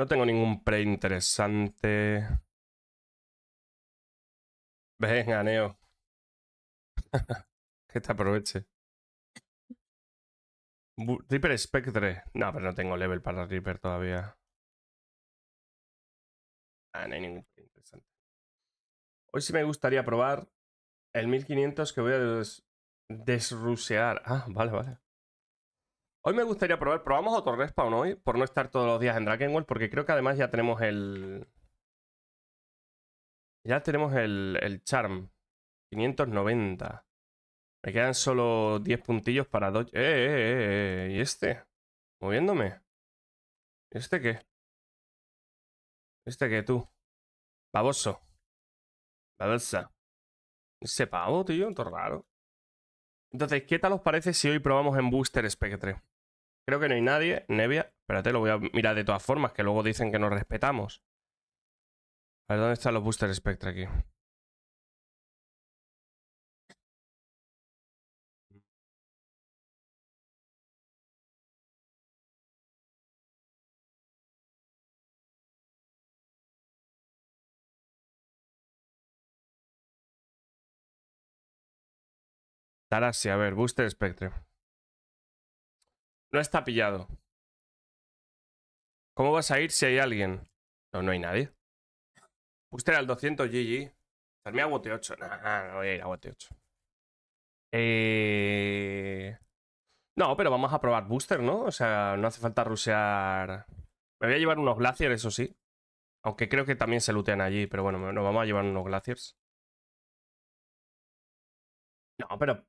No tengo ningún pre interesante. Venga, Neo. que te aproveche. Reaper Spectre. No, pero no tengo level para Reaper todavía. Ah, no hay ningún pre interesante. Hoy sí me gustaría probar el 1500 que voy a desrusear. Ah, vale, vale. Hoy me gustaría probar, probamos otro respawn hoy, por no estar todos los días en Drakenwell. porque creo que además ya tenemos el... Ya tenemos el, charm. 590. Me quedan solo 10 puntillos para Dodge. ¡Eh, eh, eh! eh. eh y este? ¿Moviéndome? ¿Este qué? ¿Este qué, tú? Baboso. Babosa. Ese pavo, tío, todo raro. Entonces, ¿qué tal os parece si hoy probamos en Booster Spectre? Creo que no hay nadie. Nevia. Espérate, lo voy a mirar de todas formas, que luego dicen que nos respetamos. A ver, ¿dónde están los Booster Spectre aquí? Tarasi, a ver, Booster Spectre. No está pillado. ¿Cómo vas a ir si hay alguien? No, no hay nadie. Booster al 200 GG. Salme a 8. No, no, voy a ir a wt 8. No, pero vamos a probar booster, ¿no? O sea, no hace falta rusear. Me voy a llevar unos glaciers, eso sí. Aunque creo que también se lootean allí, pero bueno, nos vamos a llevar unos glaciers. No, pero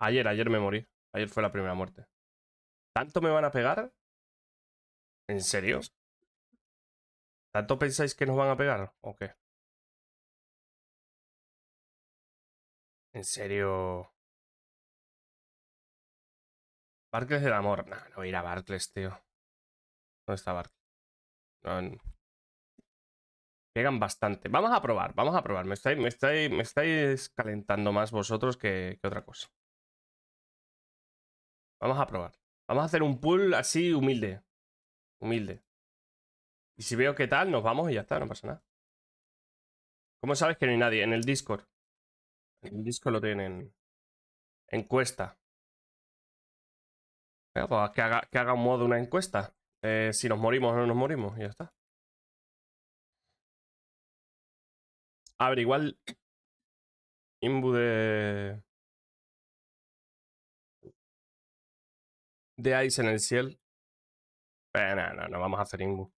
Ayer, ayer me morí. Ayer fue la primera muerte. ¿Tanto me van a pegar? ¿En serio? ¿Tanto pensáis que nos van a pegar? ¿O qué? ¿En serio? Barclays del amor. No, no voy a ir a Barclays, tío. ¿Dónde está Barclays? No, Pegan bastante. Vamos a probar, vamos a probar. Me estáis, me estáis calentando más vosotros que otra cosa. Vamos a probar. Vamos a hacer un pool así humilde. Humilde. Y si veo qué tal, nos vamos y ya está, no pasa nada. ¿Cómo sabes que no hay nadie? En el Discord. En el Discord lo tienen. Encuesta. Pues, que haga, que haga un modo una encuesta. Eh, si nos morimos o no nos morimos, y ya está. A ver, igual... Imbu de... de Ice en el cielo. no, no, vamos a hacer ningún.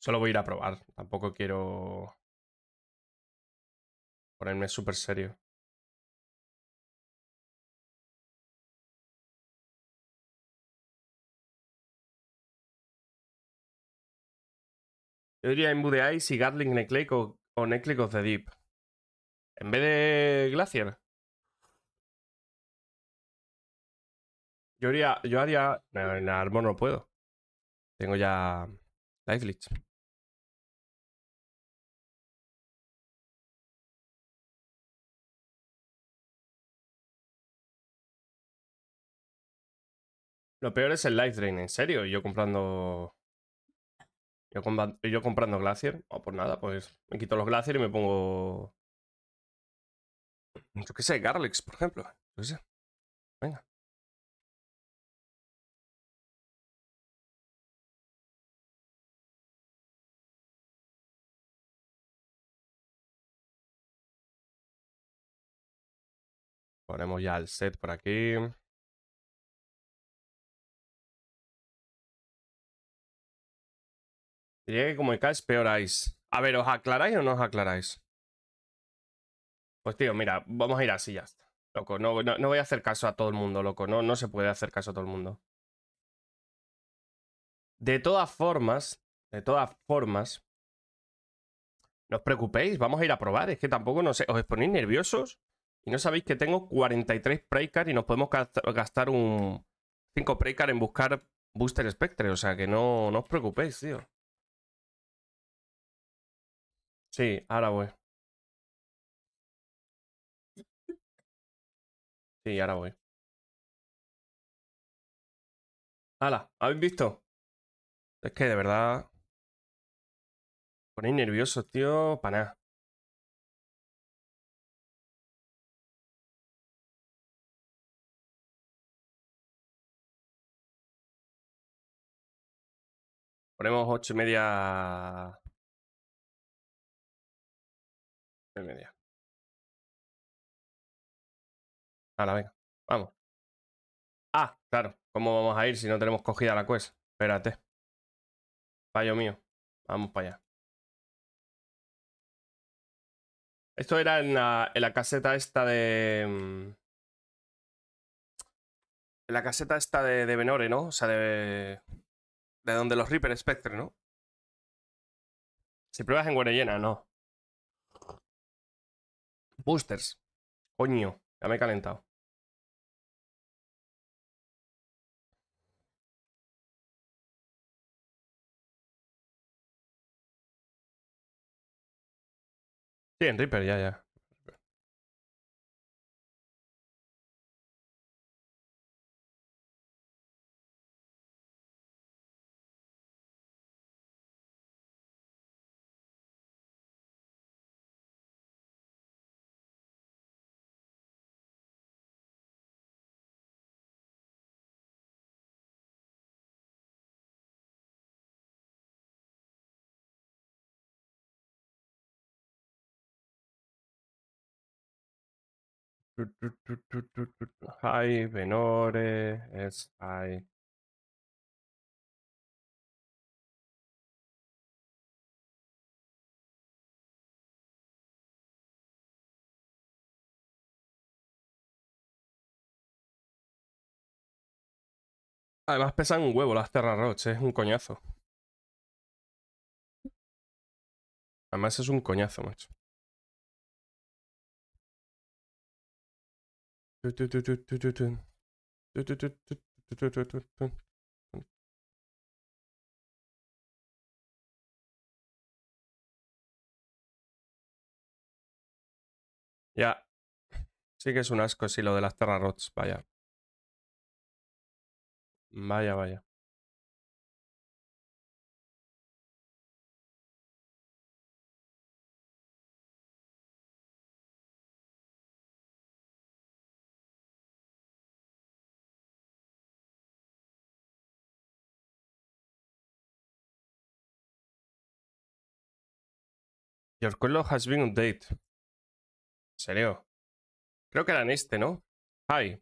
Solo voy a ir a probar. Tampoco quiero ponerme súper serio. Yo diría Imbu de Ice y Garling Neclake o, o Neclake of the Deep. En vez de Glacier. Yo haría. Yo haría. En Armor no puedo. Tengo ya. Life Leech. Lo peor es el Life Drain, en serio. Yo comprando. Yo, yo comprando Glacier. O por nada, pues me quito los Glacier y me pongo. Yo qué sé, Garlix, por ejemplo. No sé. Venga. Ponemos ya el set por aquí. Diría que caes, peoráis. A ver, ¿os aclaráis o no os aclaráis? Pues tío, mira, vamos a ir así ya está. Loco, no, no, voy a hacer caso a todo el mundo, loco. No, no se puede hacer caso a todo el mundo. De todas formas, de todas formas, no os preocupéis, vamos a ir a probar. Es que tampoco no sé, os ponéis nerviosos. Y no sabéis que tengo 43 Preikar y nos podemos gastar un 5 Preikar en buscar Booster Spectre. O sea que no, no os preocupéis, tío. Sí, ahora voy. Sí, ahora voy. ¡Hala! ¿Habéis visto? Es que de verdad. Ponéis nerviosos, tío, para nada. Ponemos ocho y media. y media. la venga. Vamos. Ah, claro. ¿Cómo vamos a ir si no tenemos cogida la quest? Espérate. Fallo mío. Vamos para allá. Esto era en la, caseta esta de... Mm, en la caseta esta de, de Benore, ¿no? O sea, de... De donde los Reaper Spectre, ¿no? Si pruebas en Guarellena, no. Boosters. Coño, ya me he calentado. Sí, en Reaper, ya, ya. hi Venore, es Además pesan un huevo las Terra es un coñazo. Además es un coñazo, macho. Ya. Sí que es un asco, sí, lo de las Terra Rots, vaya. Vaya, vaya. Your has been updated. ¿En serio? Creo que era en este, ¿no? Hi.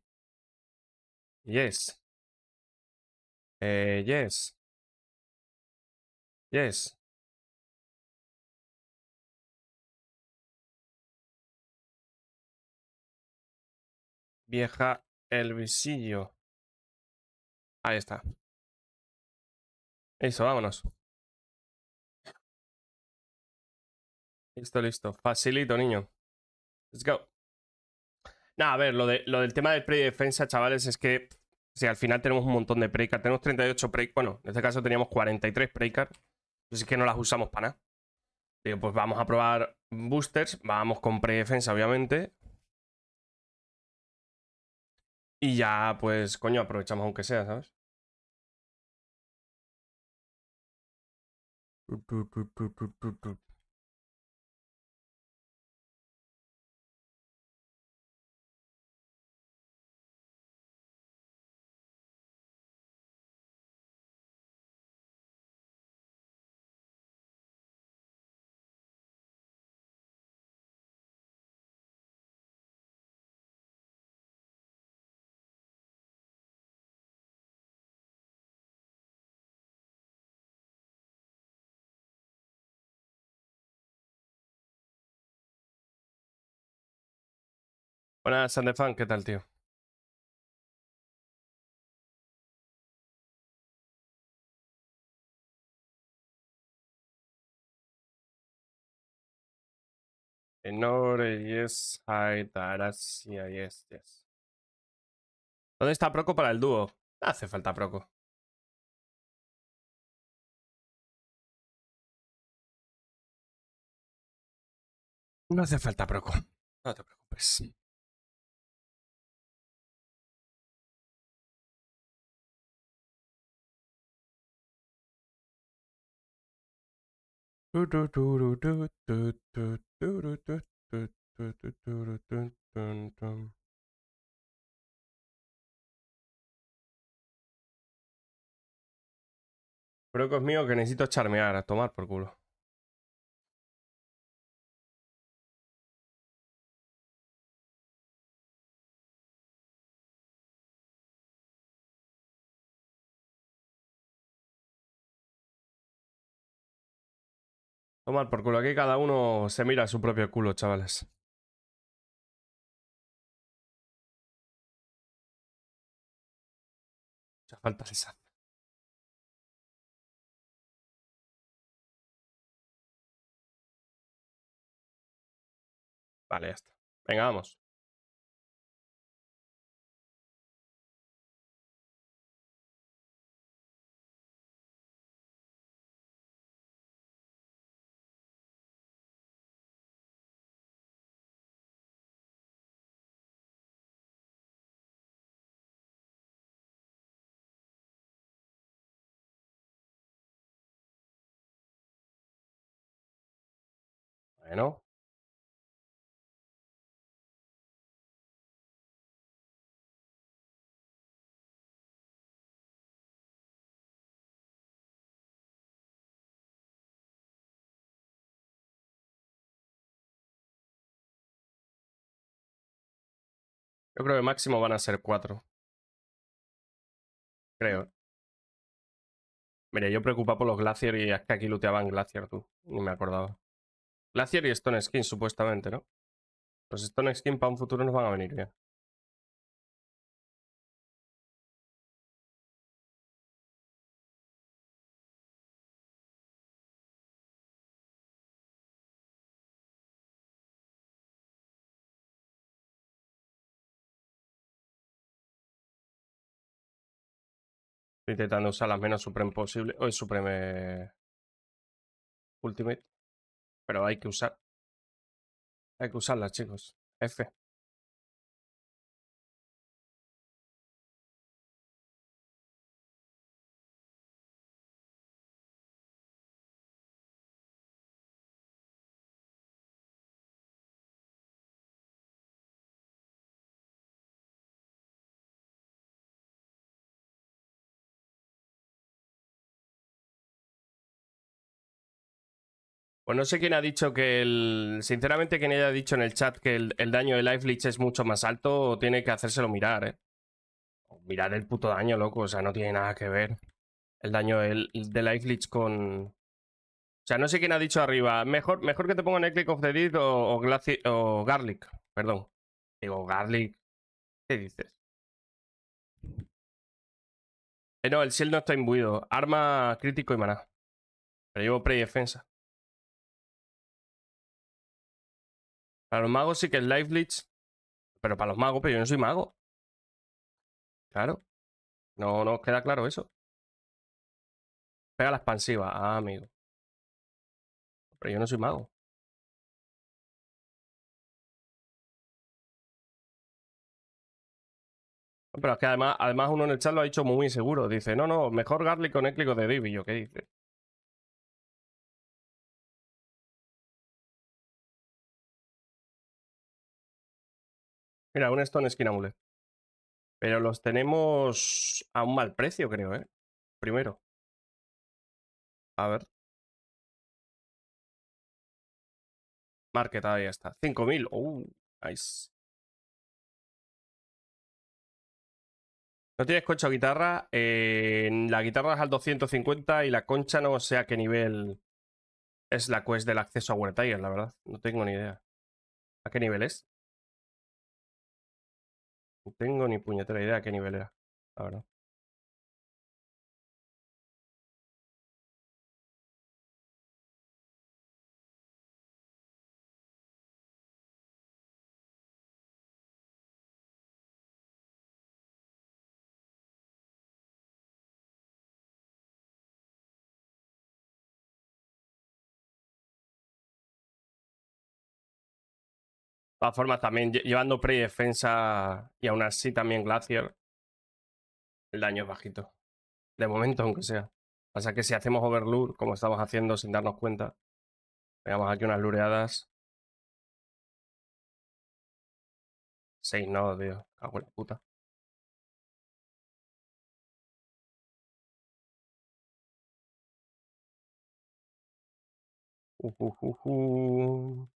Yes. Eh, yes. Yes. Vieja el visillo. Ahí está. Eso, vámonos. Listo, listo. Facilito, niño. Let's go. Nada, a ver, lo, del tema del pre defensa, chavales, es que si al final tenemos un montón de pre-cards. Tenemos 38 pre-cards. Bueno, en este caso teníamos 43 pre Entonces es que no las usamos para nada. Digo, pues vamos a probar boosters. Vamos con pre-defensa, obviamente. Y ya, pues, coño, aprovechamos aunque sea, ¿sabes? Hola Sandefan, ¿qué tal, tío? Enore, yes, y yes, yes. ¿Dónde está Proco para el dúo? No hace falta Proco. No hace falta Proco. No te preocupes. es mío que necesito charmear, a tomar por culo. Tomar por culo, aquí cada uno se mira a su propio culo, chavales. Mucha falta les Vale, ya está. Venga, vamos. Bueno, Yo creo que máximo van a ser cuatro. Creo. Mira, yo preocupaba por los glaciers y es que aquí looteaban Glacier, tú. Ni me acordaba. Glacier y Stone Skin, supuestamente, ¿no? Los pues Stone Skin para un futuro nos van a venir bien. Estoy intentando usar las menos Supreme posible. O Supreme Ultimate pero hay que usar. Hay que usarla, chicos. F. Pues no sé quién ha dicho que el. Sinceramente, quien haya dicho en el chat que el, daño de Life Leech es mucho más alto, tiene que hacérselo mirar, ¿eh? Mirar el puto daño, loco. O sea, no tiene nada que ver el daño de, Life Leech con. O sea, no sé quién ha dicho arriba. Mejor, mejor que te ponga el of the Dead o, o Garlic. Perdón. Digo, Garlic. ¿Qué dices? Eh, no, el shield no está imbuido. Arma crítico y maná. Pero llevo pre defensa. Para los magos sí que es Life Leech. Pero para los magos, pero yo no soy mago. Claro. No nos queda claro eso. Pega la expansiva. Ah, amigo. Pero yo no soy mago. Pero es que además, además uno en el chat lo ha dicho muy seguro. Dice, no, no, mejor Garlic con Éclico de Divi. ¿Yo qué dice? Mira, un Stone Skin Amulet. Pero los tenemos a un mal precio, creo, ¿eh? Primero. A ver. Market, ahí está. 5.000. ¡Uh! nice. ¿No tienes concha o guitarra? Eh, la guitarra es al 250 y la concha no sé a qué nivel es la quest del acceso a Tiger, la verdad. No tengo ni idea. ¿A qué nivel es? No tengo ni puñetera idea a qué nivel era, la todas formas, también llevando pre defensa y aún así también Glacier, el daño es bajito. De momento, aunque sea. Pasa que si hacemos overlure, como estamos haciendo sin darnos cuenta, veamos aquí unas lureadas. Seis nodos, tío. Cago en puta. Uh, uh, uh, uh.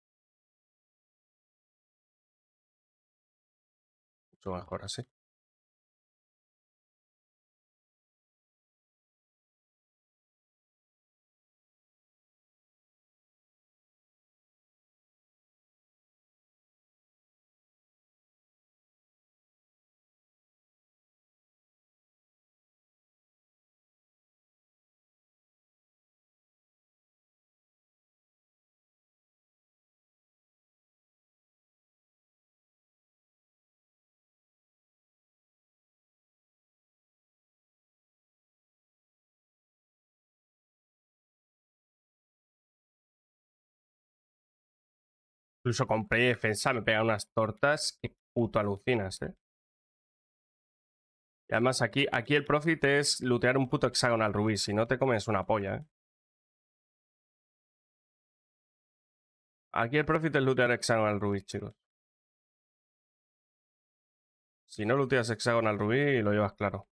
mucho mejor así. Incluso con defensa me pegan unas tortas que puto alucinas, ¿eh? Y además aquí, aquí el profit es lootear un puto hexagonal rubí. Si no te comes una polla, ¿eh? Aquí el profit es lootear hexagonal rubí, chicos. Si no looteas hexagonal rubí, lo llevas claro.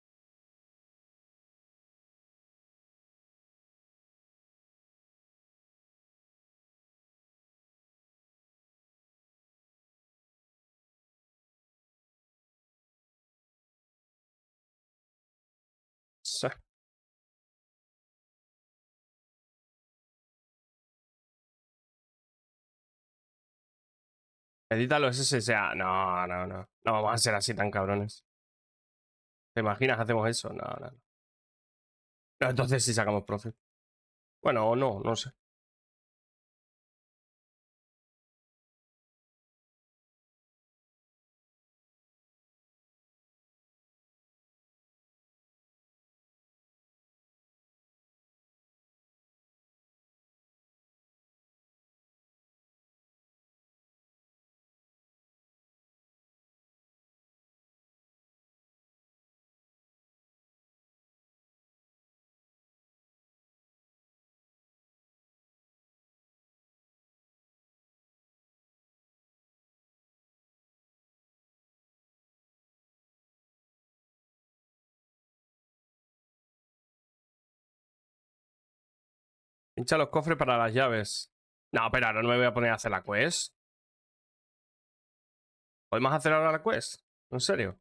Edítalo sea... No, no, no. No vamos a ser así tan cabrones. ¿Te imaginas? ¿Hacemos eso? No, no, no. no entonces sí sacamos profe. Bueno, o no, no sé. Pincha los cofres para las llaves. No, espera, ahora no me voy a poner a hacer la quest. ¿Podemos hacer ahora la quest? ¿En serio?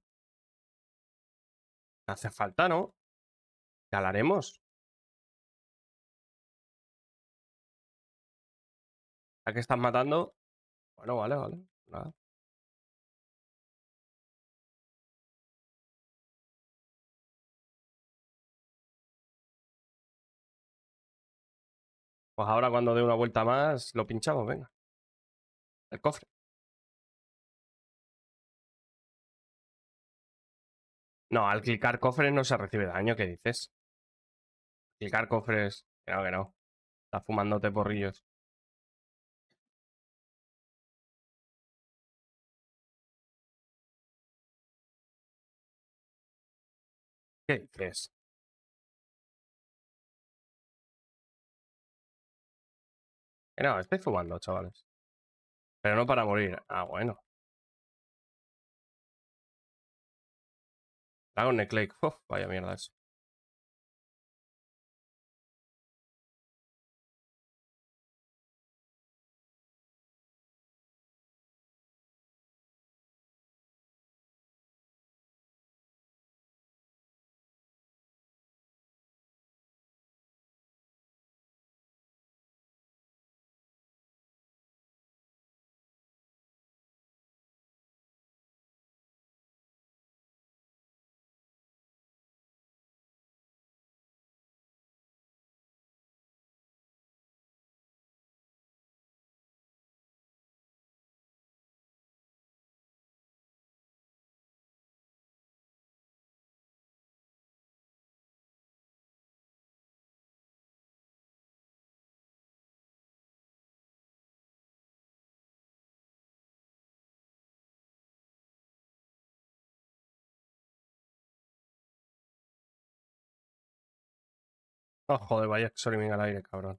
hace falta, ¿no? Ya la haremos. ¿A qué estás matando? Bueno, vale, vale. Nada. Pues ahora cuando dé una vuelta más, lo pinchamos, venga. El cofre. No, al clicar cofres no se recibe daño, ¿qué dices? Clicar cofres, creo que no. Está fumándote porrillos. ¿Qué dices? no, estoy fumando, chavales. Pero no para morir. Ah, bueno. Dragon un click. Uf, vaya mierda eso. Oh, joder, vaya streaming al aire, cabrón.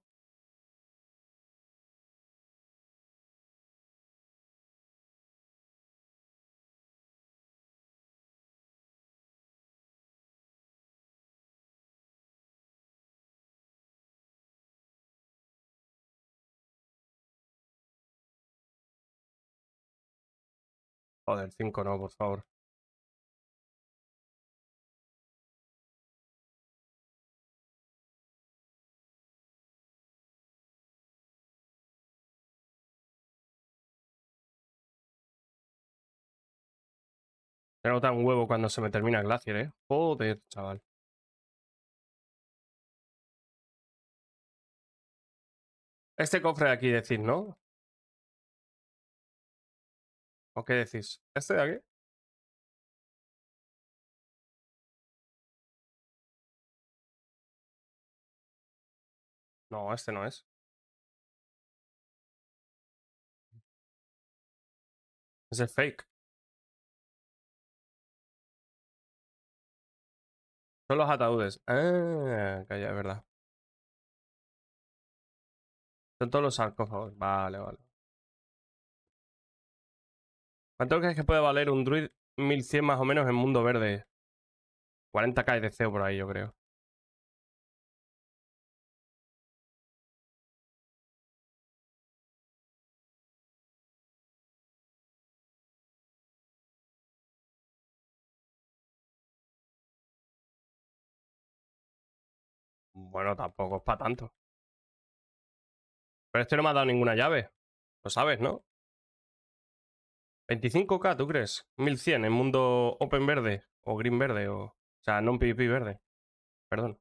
Joder, cinco no, por favor. nota un huevo cuando se me termina el glacier, ¿eh? Joder, chaval. Este cofre de aquí decís, ¿no? ¿O qué decís? ¿Este de aquí? No, este no es. Es el fake. Son los ataúdes. Ah, calla, es verdad. Son todos los sarcófagos. Vale, vale. ¿Cuánto crees que puede valer un druid 1100 más o menos en mundo verde? 40k de CEO por ahí, yo creo. Bueno, tampoco es para tanto. Pero este no me ha dado ninguna llave. Lo sabes, ¿no? 25k, ¿tú crees? 1100 en mundo open verde. O green verde. O, o sea, no un PvP verde. Perdón.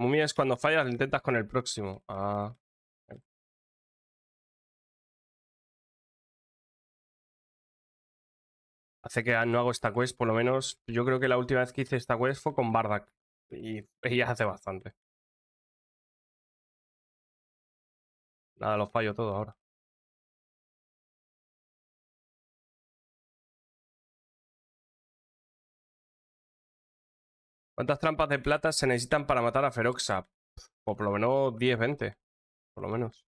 Mumia es cuando fallas, lo intentas con el próximo. Ah. Hace que no hago esta quest, por lo menos. Yo creo que la última vez que hice esta quest fue con Bardak. Y ya hace bastante. Nada, lo fallo todo ahora. ¿Cuántas trampas de plata se necesitan para matar a Feroxa? O por lo menos 10, 20. Por lo menos.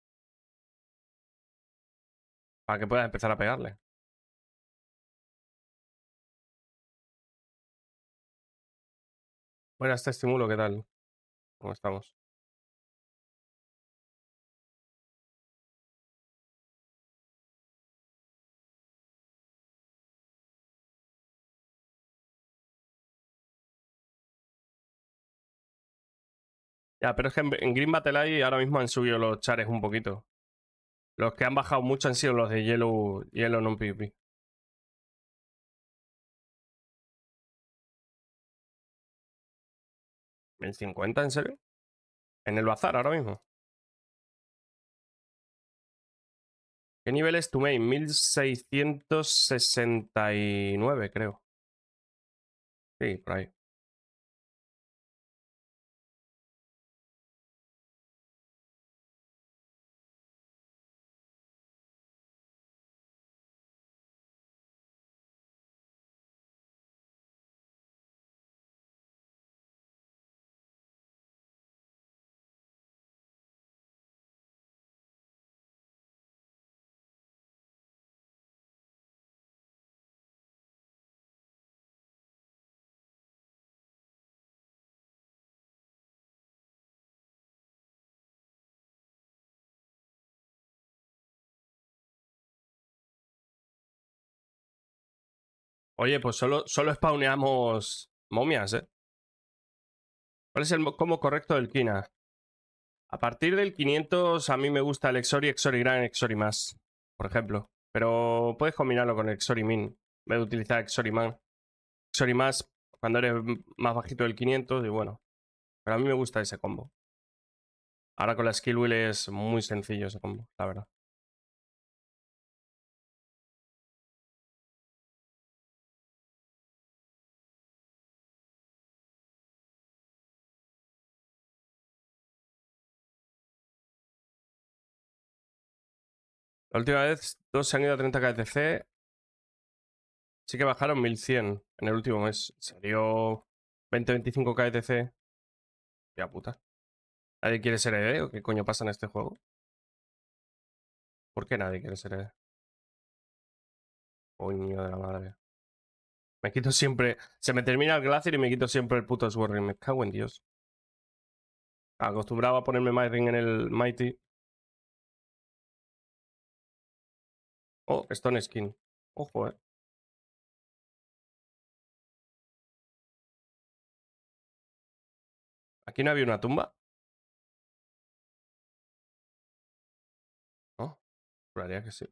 Para que puedas empezar a pegarle. Bueno, este estímulo, ¿qué tal? ¿Cómo estamos? pero es que en Green Battle Eye ahora mismo han subido los chares un poquito. Los que han bajado mucho han sido los de Yellow, Yellow non PvP. ¿1050 en serio? ¿En el bazar ahora mismo? ¿Qué nivel es tu main? 1669, creo. Sí, por ahí. Oye, pues solo, solo spawneamos momias, ¿eh? ¿Cuál es el combo correcto del Kina? A partir del 500 a mí me gusta el Exori, Exori Gran, Exori Más, por ejemplo. Pero puedes combinarlo con el Exori Min. En vez de utilizar Exori Man. Exori Más cuando eres más bajito del 500 y bueno. Pero a mí me gusta ese combo. Ahora con la skill wheel es muy sencillo ese combo, la verdad. La última vez, dos se han ido a 30 TC, Sí que bajaron 1100 en el último mes. Salió 20-25 KTC. Ya puta. ¿Nadie quiere ser ED qué coño pasa en este juego? ¿Por qué nadie quiere ser ED? Coño de la madre. Me quito siempre. Se me termina el Glacier y me quito siempre el puto y Me cago en Dios. Acostumbraba a ponerme Ring en el Mighty. Oh, Stone Skin. Ojo, eh. ¿Aquí no había una tumba? No, oh, juraría que sí.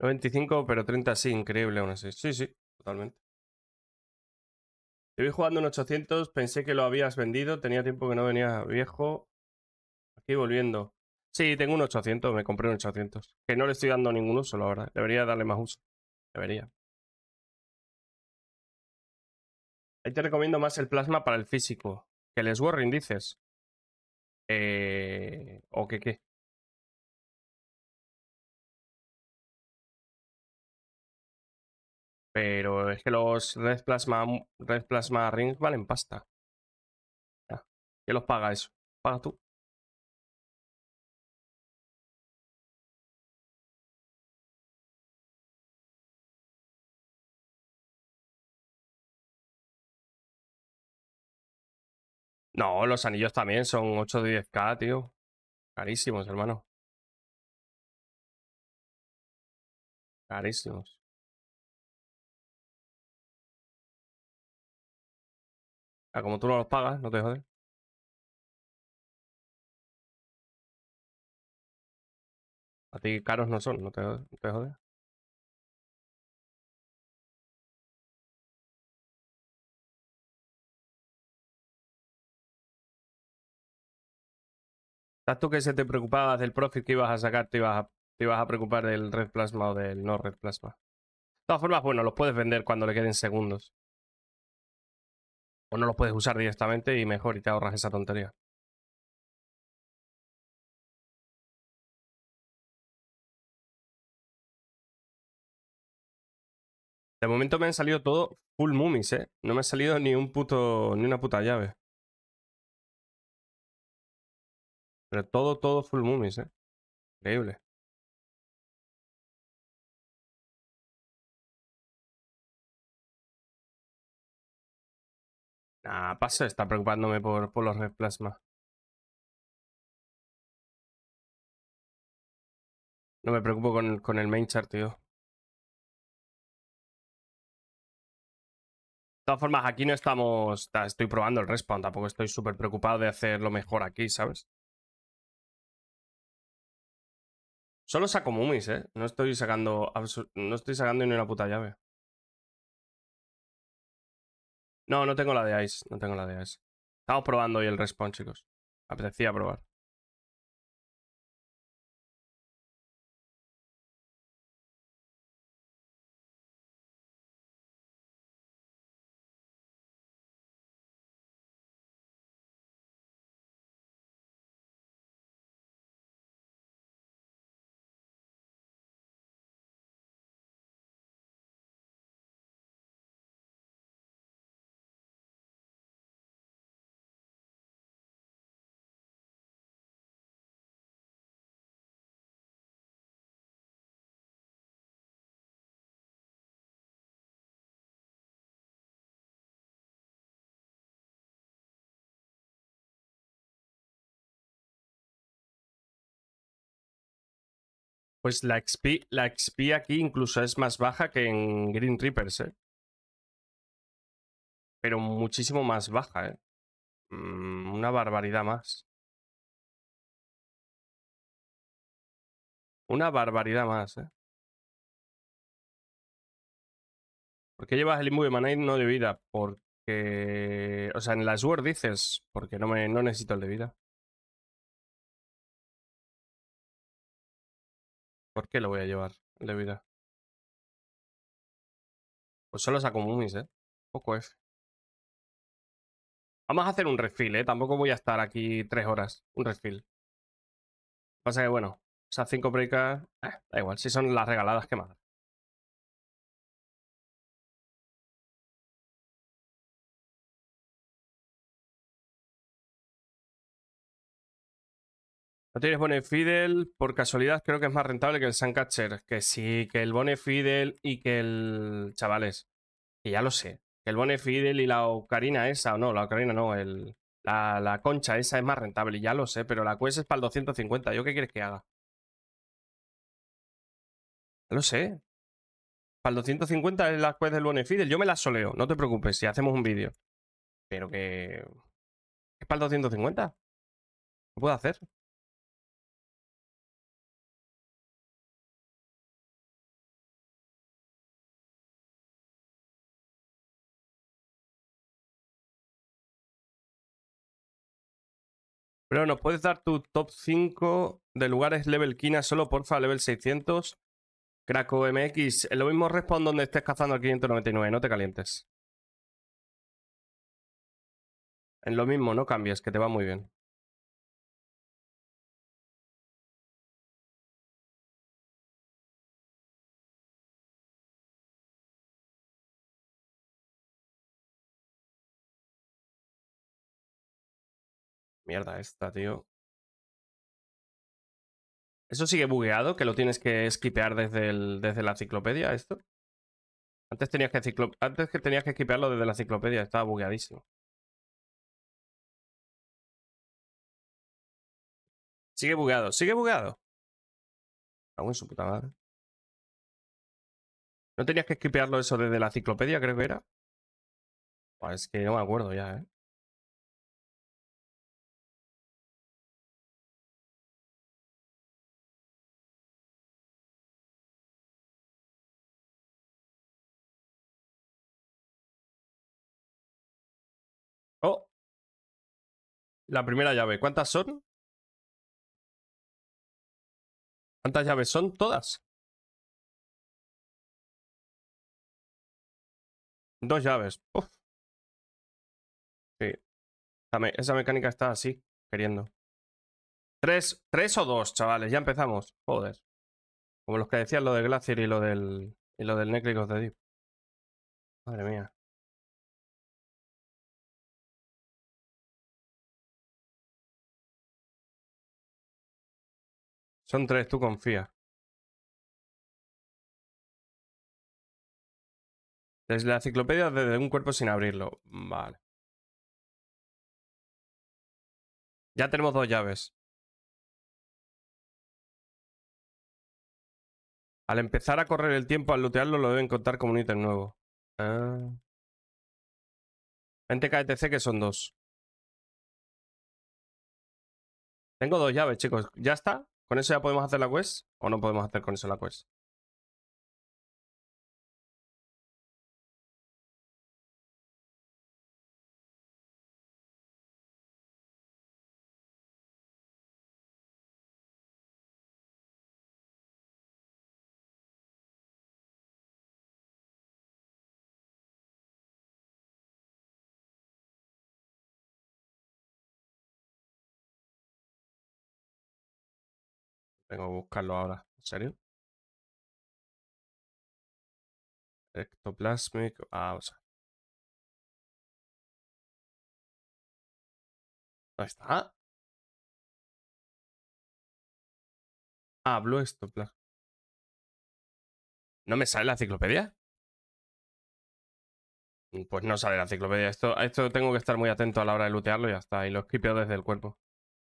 95, pero 30 sí, increíble aún así. Sí, sí, totalmente. Te vi jugando en 800, pensé que lo habías vendido, tenía tiempo que no venía viejo. Estoy volviendo. Sí, tengo un 800, me compré un 800. Que no le estoy dando ningún uso, la verdad. Debería darle más uso. Debería. Ahí te recomiendo más el plasma para el físico. Que les Swarring, dices. Eh, ¿O que qué? Pero es que los Red Plasma, Red Plasma Rings valen pasta. ¿Qué los paga eso? Paga tú. No, los anillos también son 8 de 10k, tío. Carísimos, hermano. Carísimos. Ah, como tú no los pagas, no te jodes. A ti caros no son, no te, no Estás tú que se te preocupabas del profit que ibas a sacar, te ibas a, ibas a preocupar del red plasma o del no red plasma. De todas formas, bueno, los puedes vender cuando le queden segundos. O no los puedes usar directamente y mejor y te ahorras esa tontería. De momento me han salido todo full mummies, ¿eh? No me ha salido ni un puto. ni una puta llave. Pero todo, todo full mummies, ¿eh? Increíble. Nada, pasa, está preocupándome por, por los red plasma. No me preocupo con, con el main chart, tío. De todas formas, aquí no estamos... Estoy probando el respawn, tampoco estoy súper preocupado de hacer lo mejor aquí, ¿sabes? Solo saco mumis, ¿eh? No estoy sacando, no estoy sacando ni una puta llave. No, no tengo la de Ice. No tengo la de Ice. Estamos probando hoy el respawn, chicos. Me apetecía probar. Pues la XP, aquí incluso es más baja que en Green Reapers, ¿eh? Pero muchísimo más baja, ¿eh? Mm, una barbaridad más. Una barbaridad más, ¿eh? ¿Por qué llevas el Imbu de no de vida? Porque... O sea, en las Sword dices, porque no, me, no necesito el de vida. ¿Por qué lo voy a llevar de vida? Pues solo saco mumis, ¿eh? Poco F. Vamos a hacer un refill, ¿eh? Tampoco voy a estar aquí tres horas. Un refill. Pasa que, bueno, esas cinco breakers. Eh, da igual, si son las regaladas, qué madre. No tienes Bonefidel? por casualidad creo que es más rentable que el Suncatcher. Que sí, que el Bone y que el... Chavales, que ya lo sé. Que el Bone y la Ocarina esa, o no, la Ocarina no, el... La, concha esa es más rentable, ya lo sé, pero la Quest es para el 250. ¿Yo qué quieres que haga? Ya lo sé. Para el 250 es la Quest del Bonefidel, Yo me la soleo, no te preocupes, si hacemos un vídeo. Pero que... Es para el 250. ¿Qué puedo hacer? Pero ¿nos puedes dar tu top 5 de lugares level Kina solo, porfa, level 600? Craco MX, en lo mismo respawn donde estés cazando al 599, no te calientes. En lo mismo, no cambies, que te va muy bien. Mierda esta, tío. ¿Eso sigue bugueado? ¿Que lo tienes que skipear desde, desde la enciclopedia, esto? Antes tenías que ciclo... Antes que tenías que esquipearlo desde la enciclopedia, estaba bugueadísimo. Sigue bugueado, sigue bugueado. Está en su puta madre. ¿No tenías que skipearlo eso desde la enciclopedia, creo que era? es que no me acuerdo ya, ¿eh? La primera llave, ¿cuántas son? ¿Cuántas llaves son? Todas. Dos llaves. Uf. Sí. Esa mecánica está así, queriendo. Tres, o dos, chavales. Ya empezamos. Joder. Como los que decían lo de Glacier y lo del. y lo del de Deep. Madre mía. Son tres, tú confías. Desde la enciclopedia desde un cuerpo sin abrirlo. Vale. Ya tenemos dos llaves. Al empezar a correr el tiempo, al lootearlo, lo deben contar como un ítem nuevo. Ah. KTC e que son dos. Tengo dos llaves, chicos. ¿Ya está? ¿Con eso ya podemos hacer la quest? ¿O no podemos hacer con eso la quest? Tengo que buscarlo ahora. ¿En serio? Ectoplasmic. Ah, o sea. Ahí está. Hablo ah, esto. ¿No me sale la enciclopedia? Mm, pues no sale la enciclopedia. Esto, esto tengo que estar muy atento a la hora de lootearlo y ya está. Y lo esquipeo desde el cuerpo.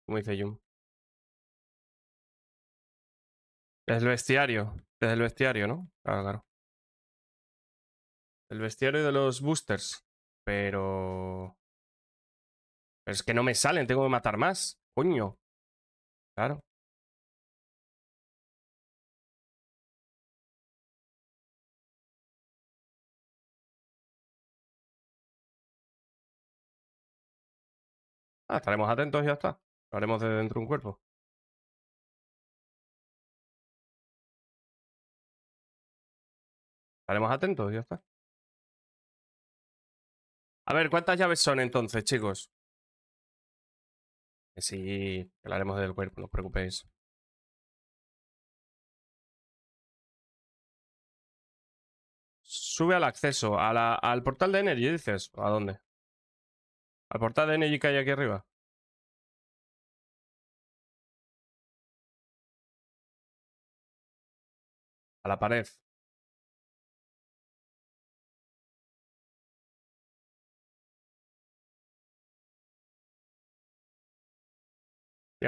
Como dice Jun. Es el bestiario. es el bestiario, ¿no? Claro, claro. El bestiario de los boosters. Pero... Pero es que no me salen, tengo que matar más. Coño. Claro. Ah, estaremos atentos y ya está. Lo haremos desde dentro de un cuerpo. Estaremos atentos, ya está. A ver, ¿cuántas llaves son entonces, chicos? Eh, que sí, hablaremos del cuerpo, no os preocupéis. Sube al acceso, al portal de Energy, dices. ¿A dónde? Al portal de Energy que hay aquí arriba. A la pared.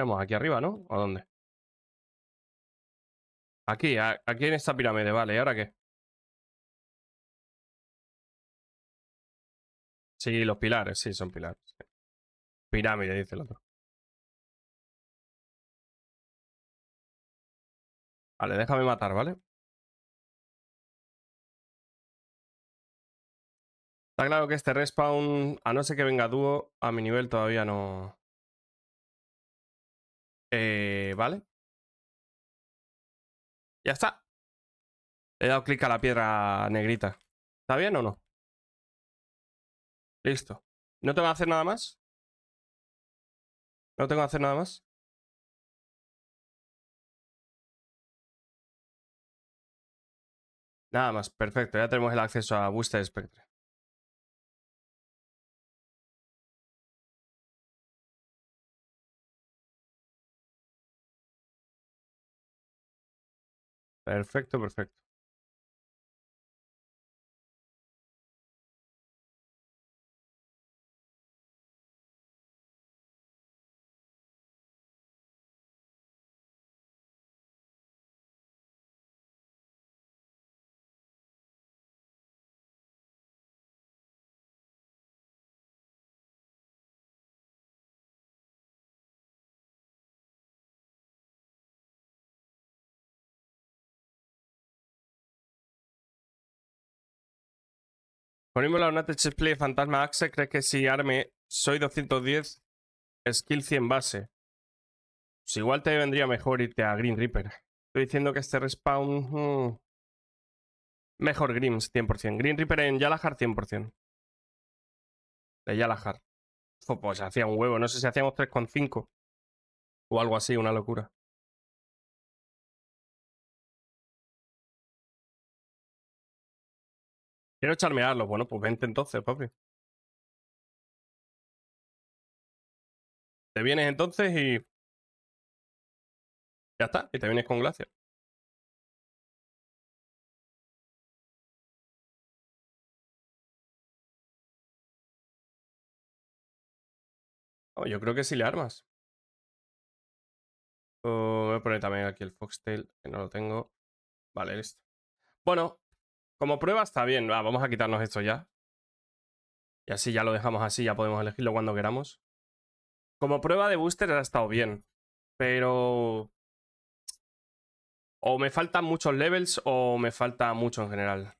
vamos? ¿Aquí arriba, no? ¿O dónde? Aquí, aquí en esta pirámide, vale. ¿Y ahora qué? Sí, los pilares, sí, son pilares. Pirámide, dice el otro. Vale, déjame matar, ¿vale? Está claro que este respawn, a no ser que venga dúo, a mi nivel todavía no... Eh, vale. Ya está. he dado clic a la piedra negrita. ¿Está bien o no? Listo. ¿No tengo que hacer nada más? ¿No tengo que hacer nada más? Nada más, perfecto. Ya tenemos el acceso a Booster Spectre. Perfecto, perfecto. Ponimos la la United play Fantasma Axe crees que si arme Soy 210, skill 100 base. Pues igual te vendría mejor irte a Green Reaper. Estoy diciendo que este respawn... Hmm, mejor Grims 100%. Green Reaper en Yalahar 100%. De Yalahar. Pues hacía un huevo. No sé si hacíamos 3,5. O algo así, una locura. Quiero charmearlo. Bueno, pues vente entonces, papi. Te vienes entonces y... Ya está, y te vienes con Glacier. yo creo que sí le armas. Oh, voy a poner también aquí el Foxtail, que no lo tengo. Vale, listo. Bueno, como prueba está bien. vamos a quitarnos esto ya. Y así ya lo dejamos así, ya podemos elegirlo cuando queramos. Como prueba de booster ha estado bien. Pero... O me faltan muchos levels o me falta mucho en general.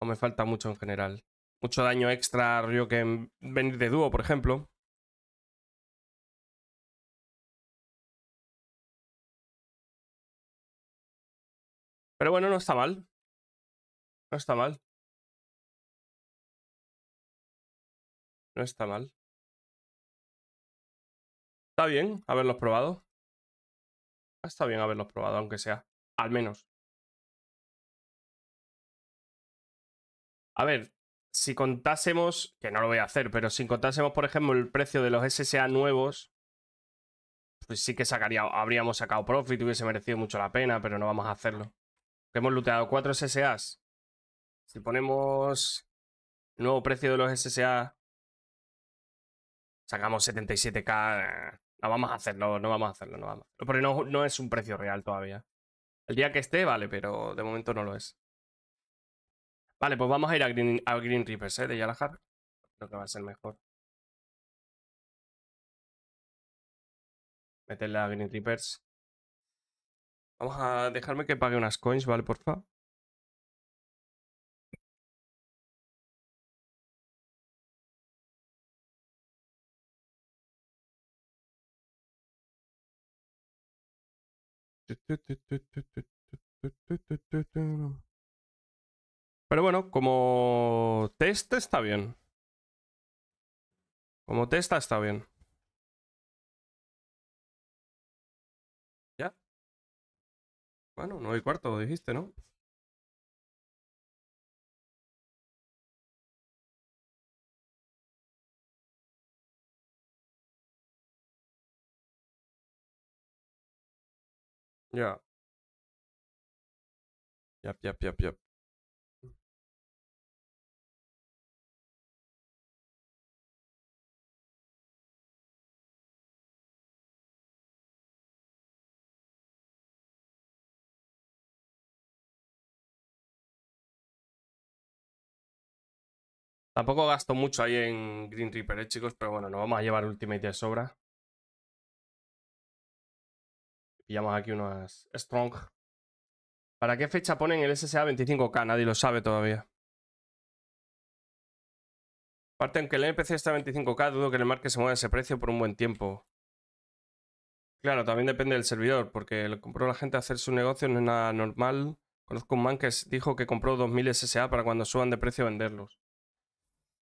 O me falta mucho en general. Mucho daño extra, yo que venir de dúo, por ejemplo. Pero bueno, no está mal. No está mal. No está mal. Está bien haberlos probado. Está bien haberlos probado, aunque sea. Al menos. A ver, si contásemos, que no lo voy a hacer, pero si contásemos, por ejemplo, el precio de los SSA nuevos, pues sí que sacaría, habríamos sacado profit, hubiese merecido mucho la pena, pero no vamos a hacerlo. Que hemos looteado 4 SSAs. Si ponemos nuevo precio de los SSA, sacamos 77k. No vamos a hacerlo, no vamos a hacerlo, no vamos Porque no, es un precio real todavía. El día que esté, vale, pero de momento no lo es. Vale, pues vamos a ir a Green, Reapers, eh, De Yalahar. Creo que va a ser mejor. Meterle a Green Reapers. Vamos a dejarme que pague unas coins, ¿vale? Porfa. Pero bueno, como test está bien. Como test está bien. Bueno, no hay cuarto, dijiste, ¿no? Ya. Ya, yap, yap, yap. Tampoco gasto mucho ahí en Green Reaper, ¿eh, chicos? Pero bueno, nos vamos a llevar Ultimate de sobra. Pillamos aquí unas Strong. ¿Para qué fecha ponen el SSA 25K? Nadie lo sabe todavía. Aparte, aunque el NPC está a 25K, dudo que el market se mueva ese precio por un buen tiempo. Claro, también depende del servidor, porque lo compró la gente a hacer su negocio, no es nada normal. Conozco un man que dijo que compró 2000 SSA para cuando suban de precio venderlos.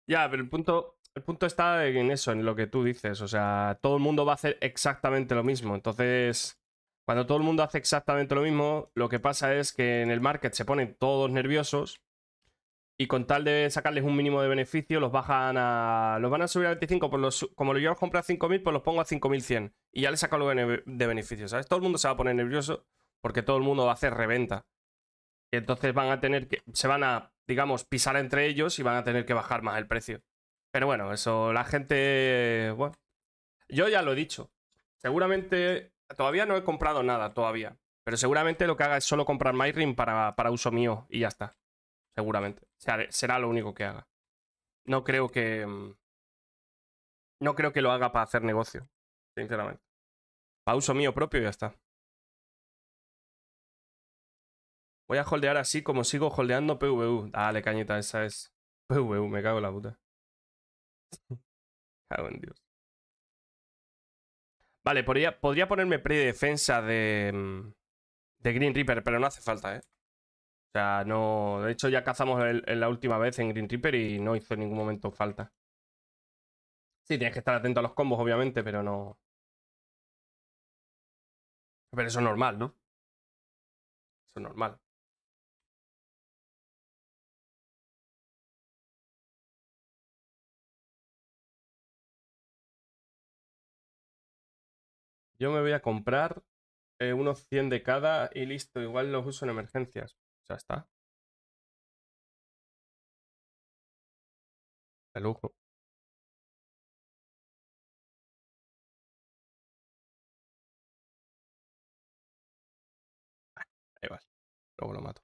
Ya, pero el punto, el punto está en eso, en lo que tú dices. O sea, todo el mundo va a hacer exactamente lo mismo. Entonces, cuando todo el mundo hace exactamente lo mismo, lo que pasa es que en el market se ponen todos nerviosos y con tal de sacarles un mínimo de beneficio, los bajan a. Los van a subir a 25. Por los, como yo los compré a 5.000, pues los pongo a 5.100. Y ya les saco lo de beneficio, ¿sabes? Todo el mundo se va a poner nervioso porque todo el mundo va a hacer reventa. Y entonces van a tener que, se van a, digamos, pisar entre ellos y van a tener que bajar más el precio. Pero bueno, eso la gente, bueno, yo ya lo he dicho. Seguramente, todavía no he comprado nada, todavía. Pero seguramente lo que haga es solo comprar MyRing para, para uso mío y ya está. Seguramente. será lo único que haga. No creo que... Mm, no creo que lo haga para hacer negocio, sinceramente. Para uso mío propio y ya está. Voy a holdear así como sigo holdeando PVU. Dale, cañita, esa es. PVU, me cago en la puta. cago en Dios. Vale, podría, ponerme predefensa de, mm, de Green Reaper, pero no hace falta, ¿eh? O sea, no... De hecho, ya cazamos la última vez en Green Reaper y no hizo en ningún momento falta. Sí, tienes que estar atento a los combos, obviamente, pero no... Pero eso es normal, ¿no? Eso es normal. Yo me voy a comprar eh, unos 100 de cada y listo. Igual los uso en emergencias. Ya está. De lujo. Ah, ahí va. Luego lo mato.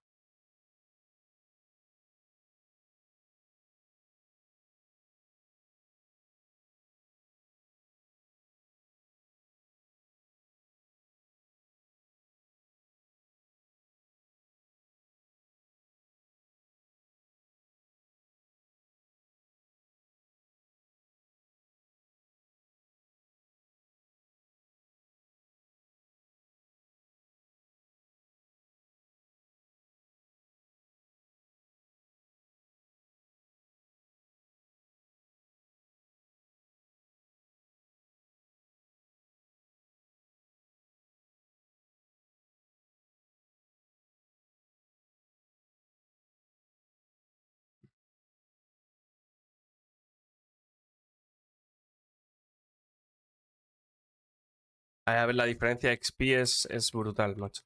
A ver, la diferencia de XP es, brutal, macho.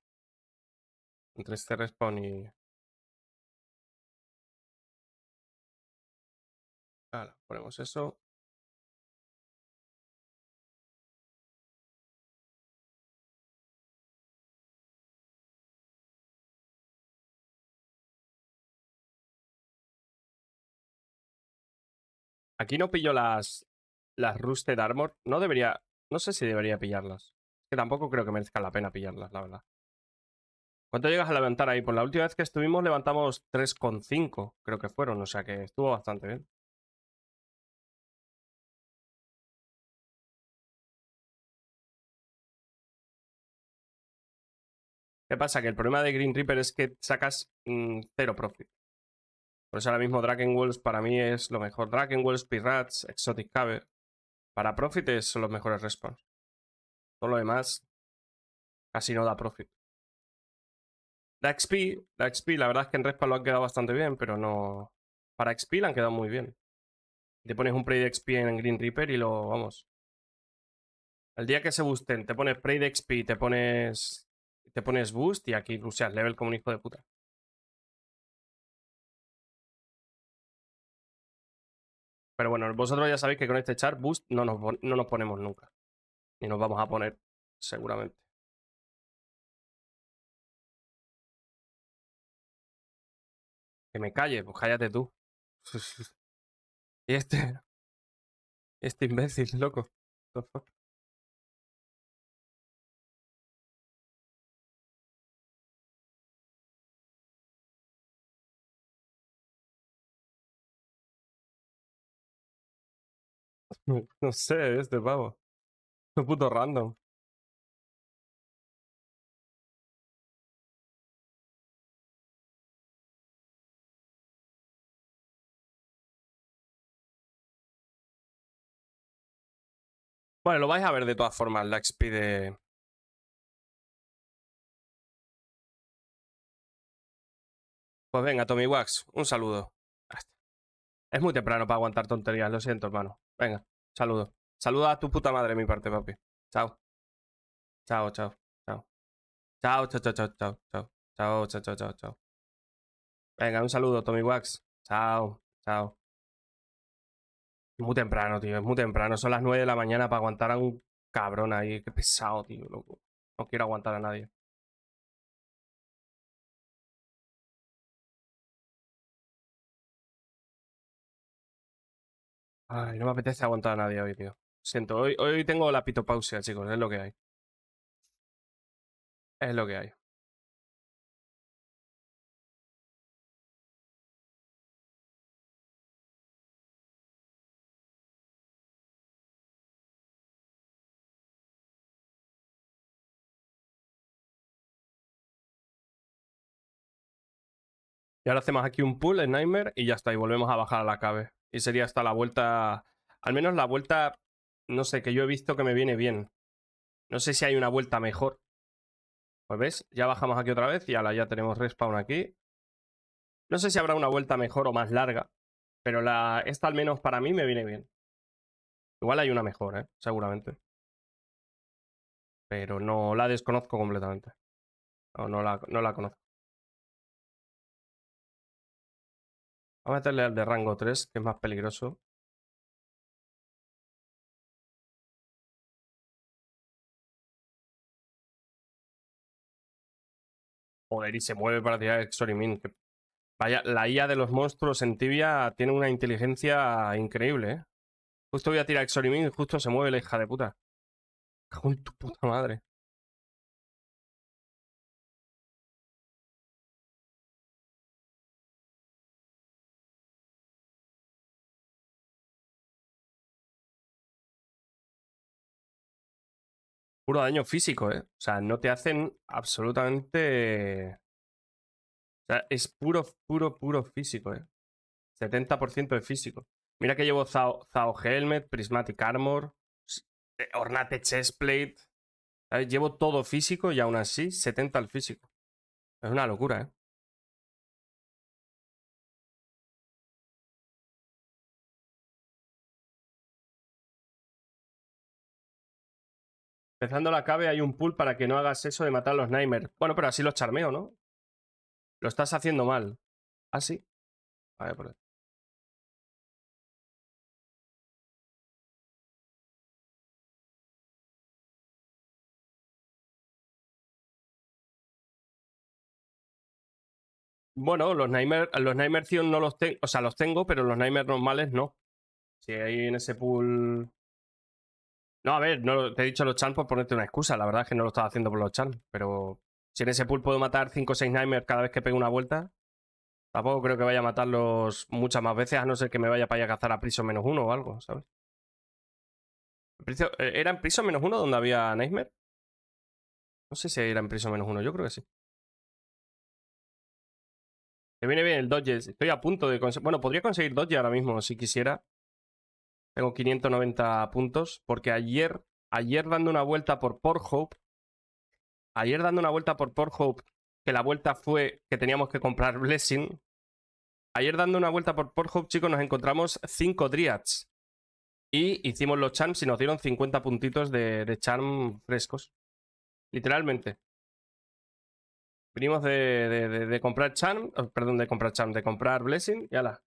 Entre este respawn y... Vale, ponemos eso. Aquí no pillo las, las Rusted Armor. No debería... No sé si debería pillarlas. Es Que tampoco creo que merezca la pena pillarlas, la verdad. ¿Cuánto llegas a levantar ahí? Por pues la última vez que estuvimos levantamos 3,5, creo que fueron, o sea que estuvo bastante bien. ¿Qué pasa? Que el problema de Green Reaper es que sacas mm, cero profit. Por eso ahora mismo Dragon Walls para mí es lo mejor. Dragon Walls, Pirates, Exotic Cave. Para profit son los mejores respawns. Todo lo demás casi no da profit. La XP, la XP, la verdad es que en respawn lo han quedado bastante bien, pero no... Para XP la han quedado muy bien. Te pones un Prey de XP en Green Reaper y lo... vamos. El día que se boosten, te pones Prey de XP, te pones... Te pones boost y aquí el level como un hijo de puta. Pero bueno, vosotros ya sabéis que con este char boost no nos, no nos ponemos nunca. Y nos vamos a poner seguramente. Que me calle, pues cállate tú. y este... Este imbécil, loco. No sé, este pavo. Un puto random. Bueno, lo vais a ver de todas formas, la de... Pues venga, Tommy Wax, un saludo. Es muy temprano para aguantar tonterías, lo siento, hermano. Venga. Saludos. Saluda a tu puta madre mi parte, papi. Chao. Chao, chao, chao. Chao, chao, chao, chao, chao, chao. Chao, chao, chao, Venga, un saludo, Tommy Wax. Chao, chao. Muy temprano, tío, es muy temprano. Son las 9 de la mañana para aguantar a un cabrón ahí. Qué pesado, tío, loco. No quiero aguantar a nadie. Ay, no me apetece aguantar a nadie hoy, tío. Siento, hoy, hoy tengo la pitopausia, chicos, es lo que hay. Es lo que hay. Y ahora hacemos aquí un pull en Nightmare y ya está, y volvemos a bajar a la cabeza. Y sería hasta la vuelta, al menos la vuelta, no sé, que yo he visto que me viene bien. No sé si hay una vuelta mejor. Pues ves, ya bajamos aquí otra vez y ahora ya tenemos respawn aquí. No sé si habrá una vuelta mejor o más larga, pero la, esta al menos para mí me viene bien. Igual hay una mejor, ¿eh? seguramente. Pero no la desconozco completamente. o no la, no la conozco. Vamos a meterle al de rango 3, que es más peligroso. Joder, y se mueve para tirar Exorimin. Vaya, la IA de los monstruos en tibia tiene una inteligencia increíble, ¿eh? Justo voy a tirar Exorimin y justo se mueve la hija de puta. Cago en tu puta madre. puro daño físico, ¿eh? O sea, no te hacen absolutamente... O sea, es puro, puro, puro físico, ¿eh? 70% de físico. Mira que llevo Zao, Helmet, Prismatic Armor, eh, Ornate Chestplate. Llevo todo físico y aún así 70 al físico. Es una locura, ¿eh? Empezando la cave hay un pool para que no hagas eso de matar a los Nightmare. Bueno, pero así los charmeo, ¿no? Lo estás haciendo mal. ¿Ah, sí? A ver, por ahí. Bueno, los Nightmare, los Nightmare no los tengo, o sea, los tengo, pero los Nightmare normales no. Si hay en ese pool no, a ver, no, te he dicho los chan por ponerte una excusa. La verdad es que no lo estaba haciendo por los chan, pero si en ese pool puedo matar 5 o 6 Nightmares cada vez que pego una vuelta, tampoco creo que vaya a matarlos muchas más veces, a no ser que me vaya para allá a cazar a priso menos uno o algo, ¿sabes? Eh, ¿Era en priso menos uno donde había Nightmare? No sé si era en priso menos uno, yo creo que sí. Se viene bien el Dodge. Estoy a punto de conseguir. Bueno, podría conseguir Dodge ahora mismo si quisiera. Tengo 590 puntos porque ayer, ayer dando una vuelta por Hope ayer dando una vuelta por Hope que la vuelta fue que teníamos que comprar Blessing. Ayer dando una vuelta por Hope chicos, nos encontramos 5 Dryads. Y hicimos los charms y nos dieron 50 puntitos de, de charm frescos. Literalmente. vinimos de, comprar charm, perdón, de comprar charm, de comprar blessing y ala.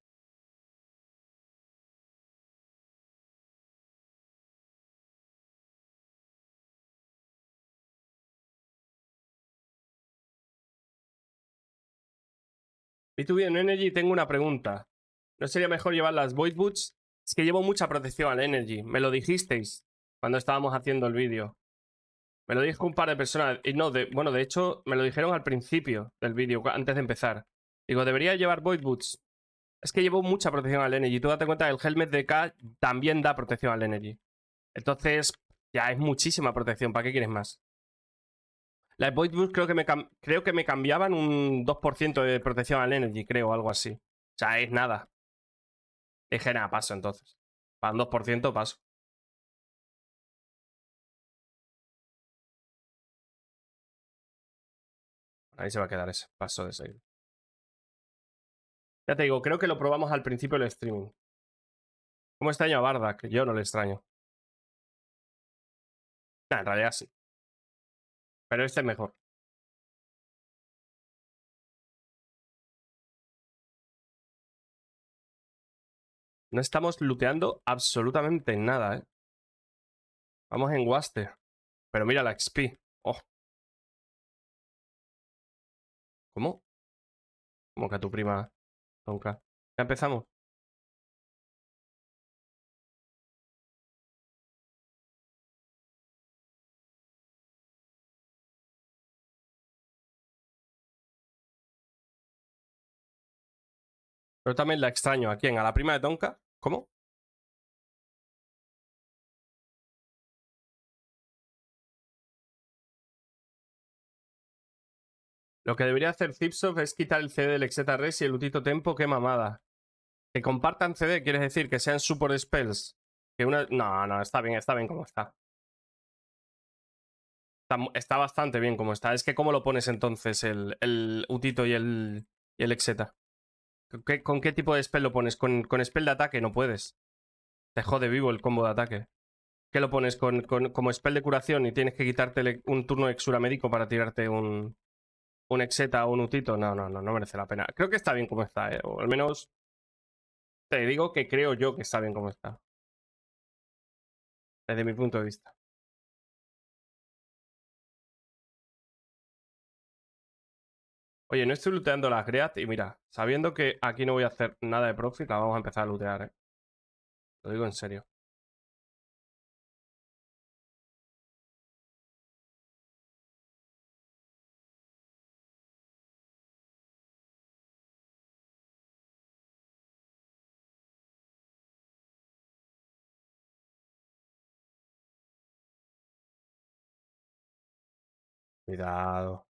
Y tú bien, Energy, tengo una pregunta. ¿No sería mejor llevar las Void Boots? Es que llevo mucha protección al Energy. Me lo dijisteis cuando estábamos haciendo el vídeo. Me lo dijo un par de personas. Y no, bueno, de hecho, me lo dijeron al principio del vídeo, antes de empezar. Digo, debería llevar Void Boots. Es que llevo mucha protección al Energy. Tú date cuenta que el Helmet de K también da protección al Energy. Entonces, ya es muchísima protección. ¿Para qué quieres más? La Void Boost creo que me, creo que me cambiaban un 2% de protección al Energy, creo, o algo así. O sea, es nada. que nada, paso entonces. Para un 2% paso. Ahí se va a quedar ese paso de seguir. Ya te digo, creo que lo probamos al principio del streaming. ¿Cómo extraño a Barda? yo no le extraño. Nah, en realidad sí. Pero este es mejor. No estamos looteando absolutamente nada, ¿eh? Vamos en Waste. Pero mira la XP. Oh. ¿Cómo? Como que a tu prima Ya empezamos. Yo también la extraño. ¿A quién? ¿A la prima de Tonka? ¿Cómo? Lo que debería hacer Zipsoft es quitar el CD del Exeta Res y el Utito Tempo, qué mamada. Que compartan CD, quieres decir, que sean super spells. Que una... No, no, está bien, está bien como está. Está, bastante bien como está. Es que, ¿cómo lo pones entonces el, Utito y el, y el Exeta? ¿Con qué, tipo de spell lo pones? Con, con spell de ataque no puedes. Te jode vivo el combo de ataque. ¿Qué lo pones? Con, como spell de curación y tienes que quitarte un turno de exura médico para tirarte un, un exeta o un utito. No, no, no, no merece la pena. Creo que está bien como está, ¿eh? O al menos te digo que creo yo que está bien como está. Desde mi punto de vista. Oye, no estoy looteando las great y mira, sabiendo que aquí no voy a hacer nada de profit, la vamos a empezar a lootear, ¿eh? Lo digo en serio. Cuidado.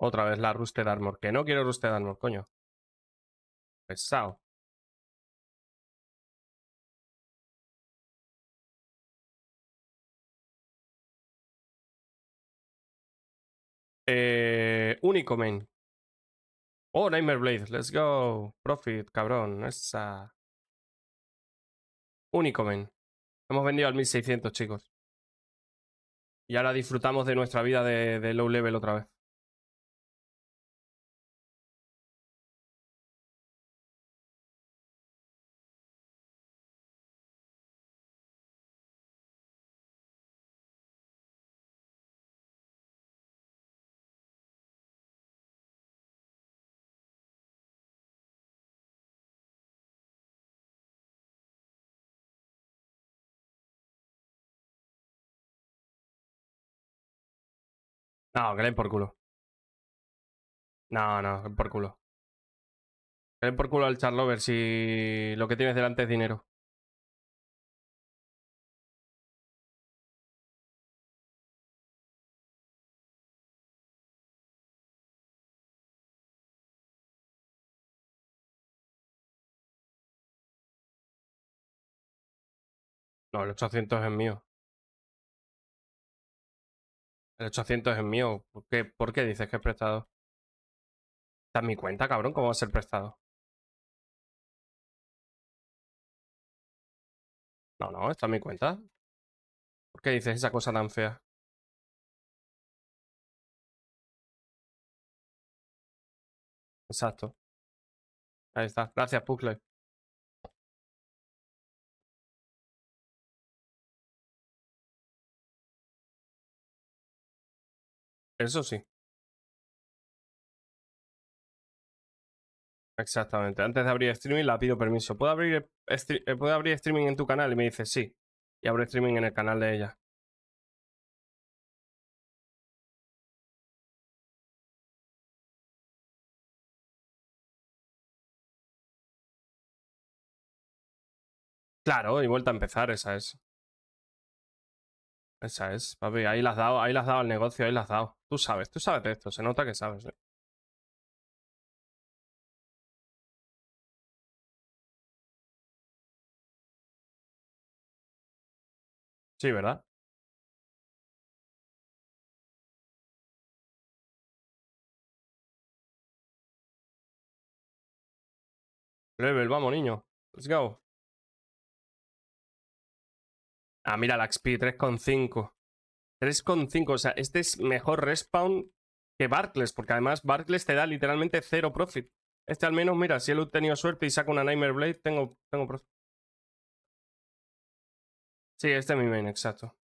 Otra vez la Rusted Armor. Que no quiero Rusted Armor, coño. Pesado. Eh, único Oh, Nightmare Blade. Let's go. Profit, cabrón. Esa. Único Hemos vendido al 1600, chicos. Y ahora disfrutamos de nuestra vida de low level otra vez. No, que le den por culo. No, no, por culo. Que le den por culo al Charlover si lo que tienes delante es dinero. No, el 800 es mío. El 800 es mío. ¿Por qué, ¿Por qué dices que es prestado? Está en mi cuenta, cabrón. ¿Cómo va a ser prestado? No, no, está en mi cuenta. ¿Por qué dices esa cosa tan fea? Exacto. Ahí está. Gracias, Pucle. Eso sí. Exactamente. Antes de abrir streaming la pido permiso. ¿Puedo abrir, eh, abrir streaming en tu canal? Y me dice sí. Y abro streaming en el canal de ella. Claro, y vuelta a empezar, esa es. Esa es, papi. Ahí las has dado, ahí las dado el negocio, ahí las has dado. Tú sabes, tú sabes de esto, se nota que sabes. ¿eh? Sí, ¿verdad? Level, vamos, niño. Let's go. Ah, mira, la XP 3,5. 3,5. O sea, este es mejor respawn que Barclays, porque además Barclays te da literalmente cero profit. Este al menos, mira, si él ha tenido suerte y saca una Nightmare Blade, tengo, tengo profit. Sí, este es mi main, exacto.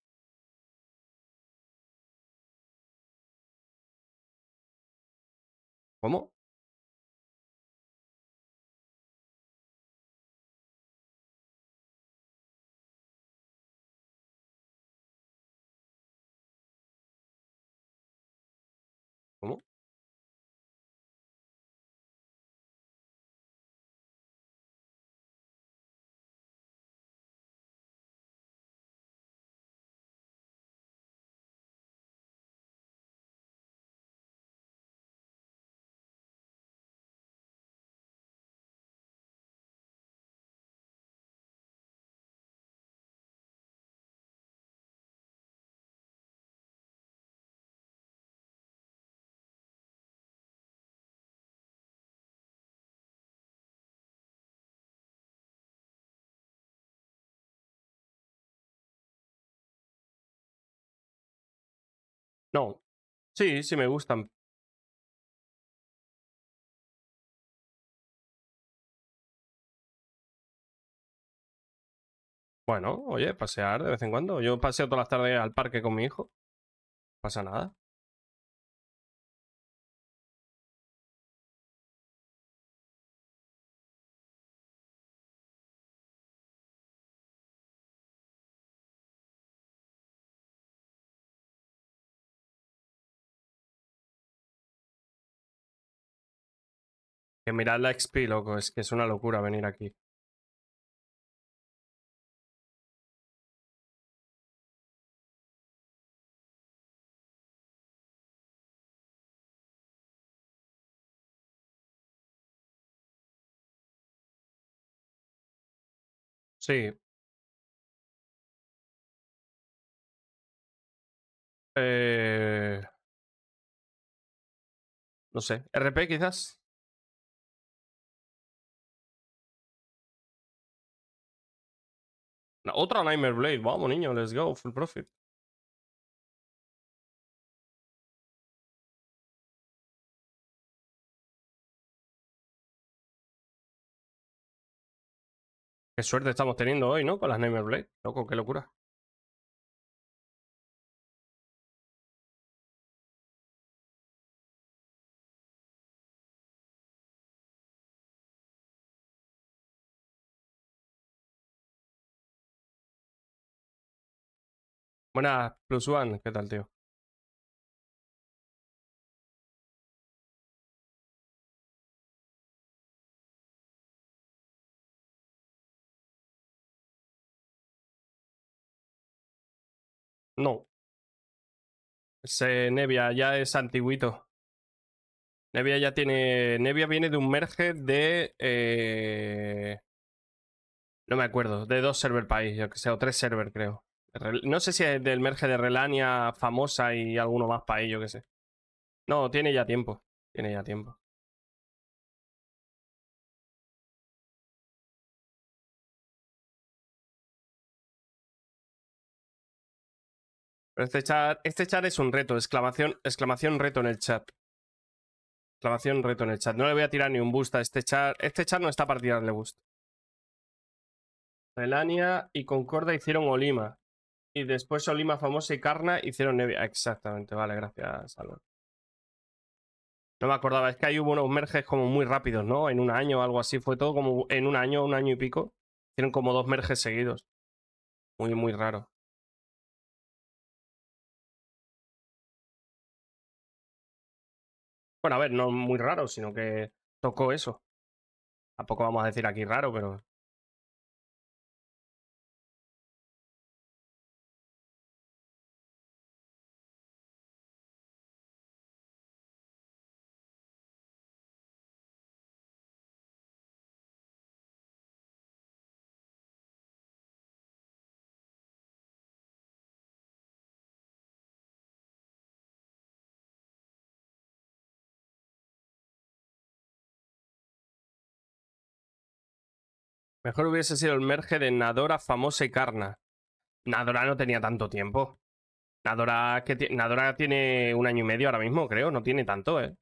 ¿Cómo? No. Sí, sí me gustan. Bueno, oye, pasear de vez en cuando. Yo paseo todas las tardes al parque con mi hijo. No pasa nada. Que mirad la XP, loco, es que es una locura venir aquí. Sí. Eh... No sé, RP quizás. Otra Nightmare Blade. Vamos, niño, let's go. Full profit. Qué suerte estamos teniendo hoy, ¿no? Con las Nightmare Blade. Loco, qué locura. Buenas, Plus One, ¿qué tal, tío? No. Ese Nevia ya es antiguito. Nevia ya tiene. Nevia viene de un merge de. Eh, no me acuerdo, de dos server país, yo que sé, o tres server, creo. No sé si es del merge de Relania famosa y alguno más para ello, que sé. No, tiene ya tiempo. Tiene ya tiempo. Este, este chat, es un reto. Exclamación, exclamación reto en el chat. Exclamación reto en el chat. No le voy a tirar ni un boost a este chat. Este chat no está para tirarle boost. Relania y Concorda hicieron Olima. Y después Solima Famosa y Carna hicieron Nevia. Exactamente, vale, gracias, Álvaro. No me acordaba, es que hay hubo unos merges como muy rápidos, ¿no? En un año o algo así, fue todo como en un año, un año y pico. Hicieron como dos merges seguidos. Muy, muy raro. Bueno, a ver, no muy raro, sino que tocó eso. Tampoco vamos a decir aquí raro, pero Mejor hubiese sido el merge de Nadora, Famosa y Carna. Nadora no tenía tanto tiempo. Nadora, que Nadora tiene un año y medio ahora mismo, creo. No tiene tanto, ¿eh?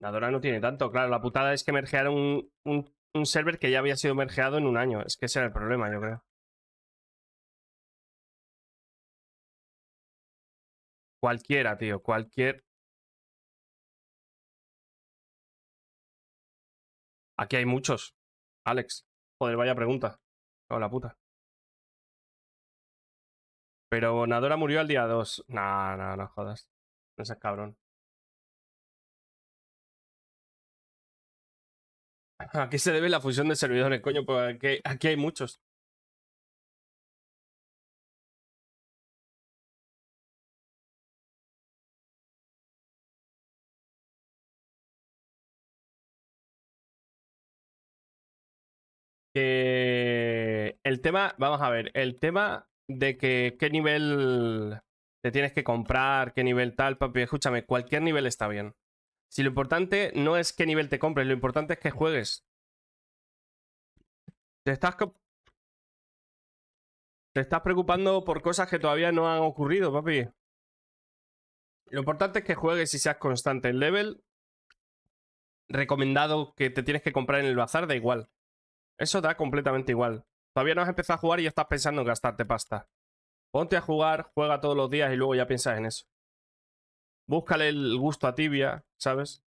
Nadora no tiene tanto. Claro, la putada es que mergearon un, un, un server que ya había sido mergeado en un año. Es que ese era el problema, yo creo. Cualquiera, tío. Cualquier Aquí hay muchos. Alex. Joder, vaya pregunta. Oh, la puta. Pero Nadora murió al día 2. Nah, no, no jodas. No seas cabrón. qué se debe la fusión de servidores, coño, pues aquí hay muchos. el tema, vamos a ver, el tema de que qué nivel te tienes que comprar, qué nivel tal, papi, escúchame, cualquier nivel está bien. Si lo importante no es qué nivel te compres, lo importante es que juegues. Te estás, te estás preocupando por cosas que todavía no han ocurrido, papi. Lo importante es que juegues y seas constante. El level recomendado que te tienes que comprar en el bazar da igual. Eso da completamente igual. Todavía no has empezado a jugar y ya estás pensando en gastarte pasta. Ponte a jugar, juega todos los días y luego ya piensas en eso. Búscale el gusto a tibia, ¿sabes?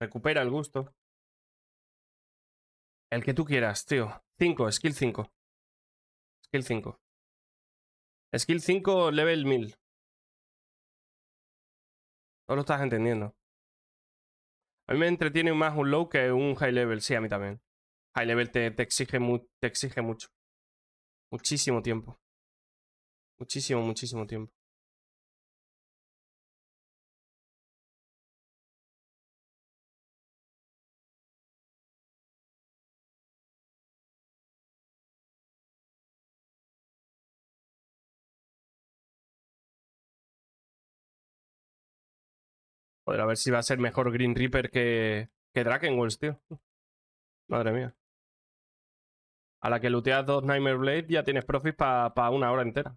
Recupera el gusto. El que tú quieras, tío. 5, skill 5. Skill 5. Skill 5, level 1000. No lo estás entendiendo. A mí me entretiene más un low que un high level. Sí, a mí también high level te, exige, te exige mucho. Muchísimo tiempo. Muchísimo, muchísimo tiempo. Joder, a ver si va a ser mejor Green Reaper que, que Drakenwolves, tío. Madre mía. A la que looteas dos Nightmare Blade ya tienes profit para pa una hora entera.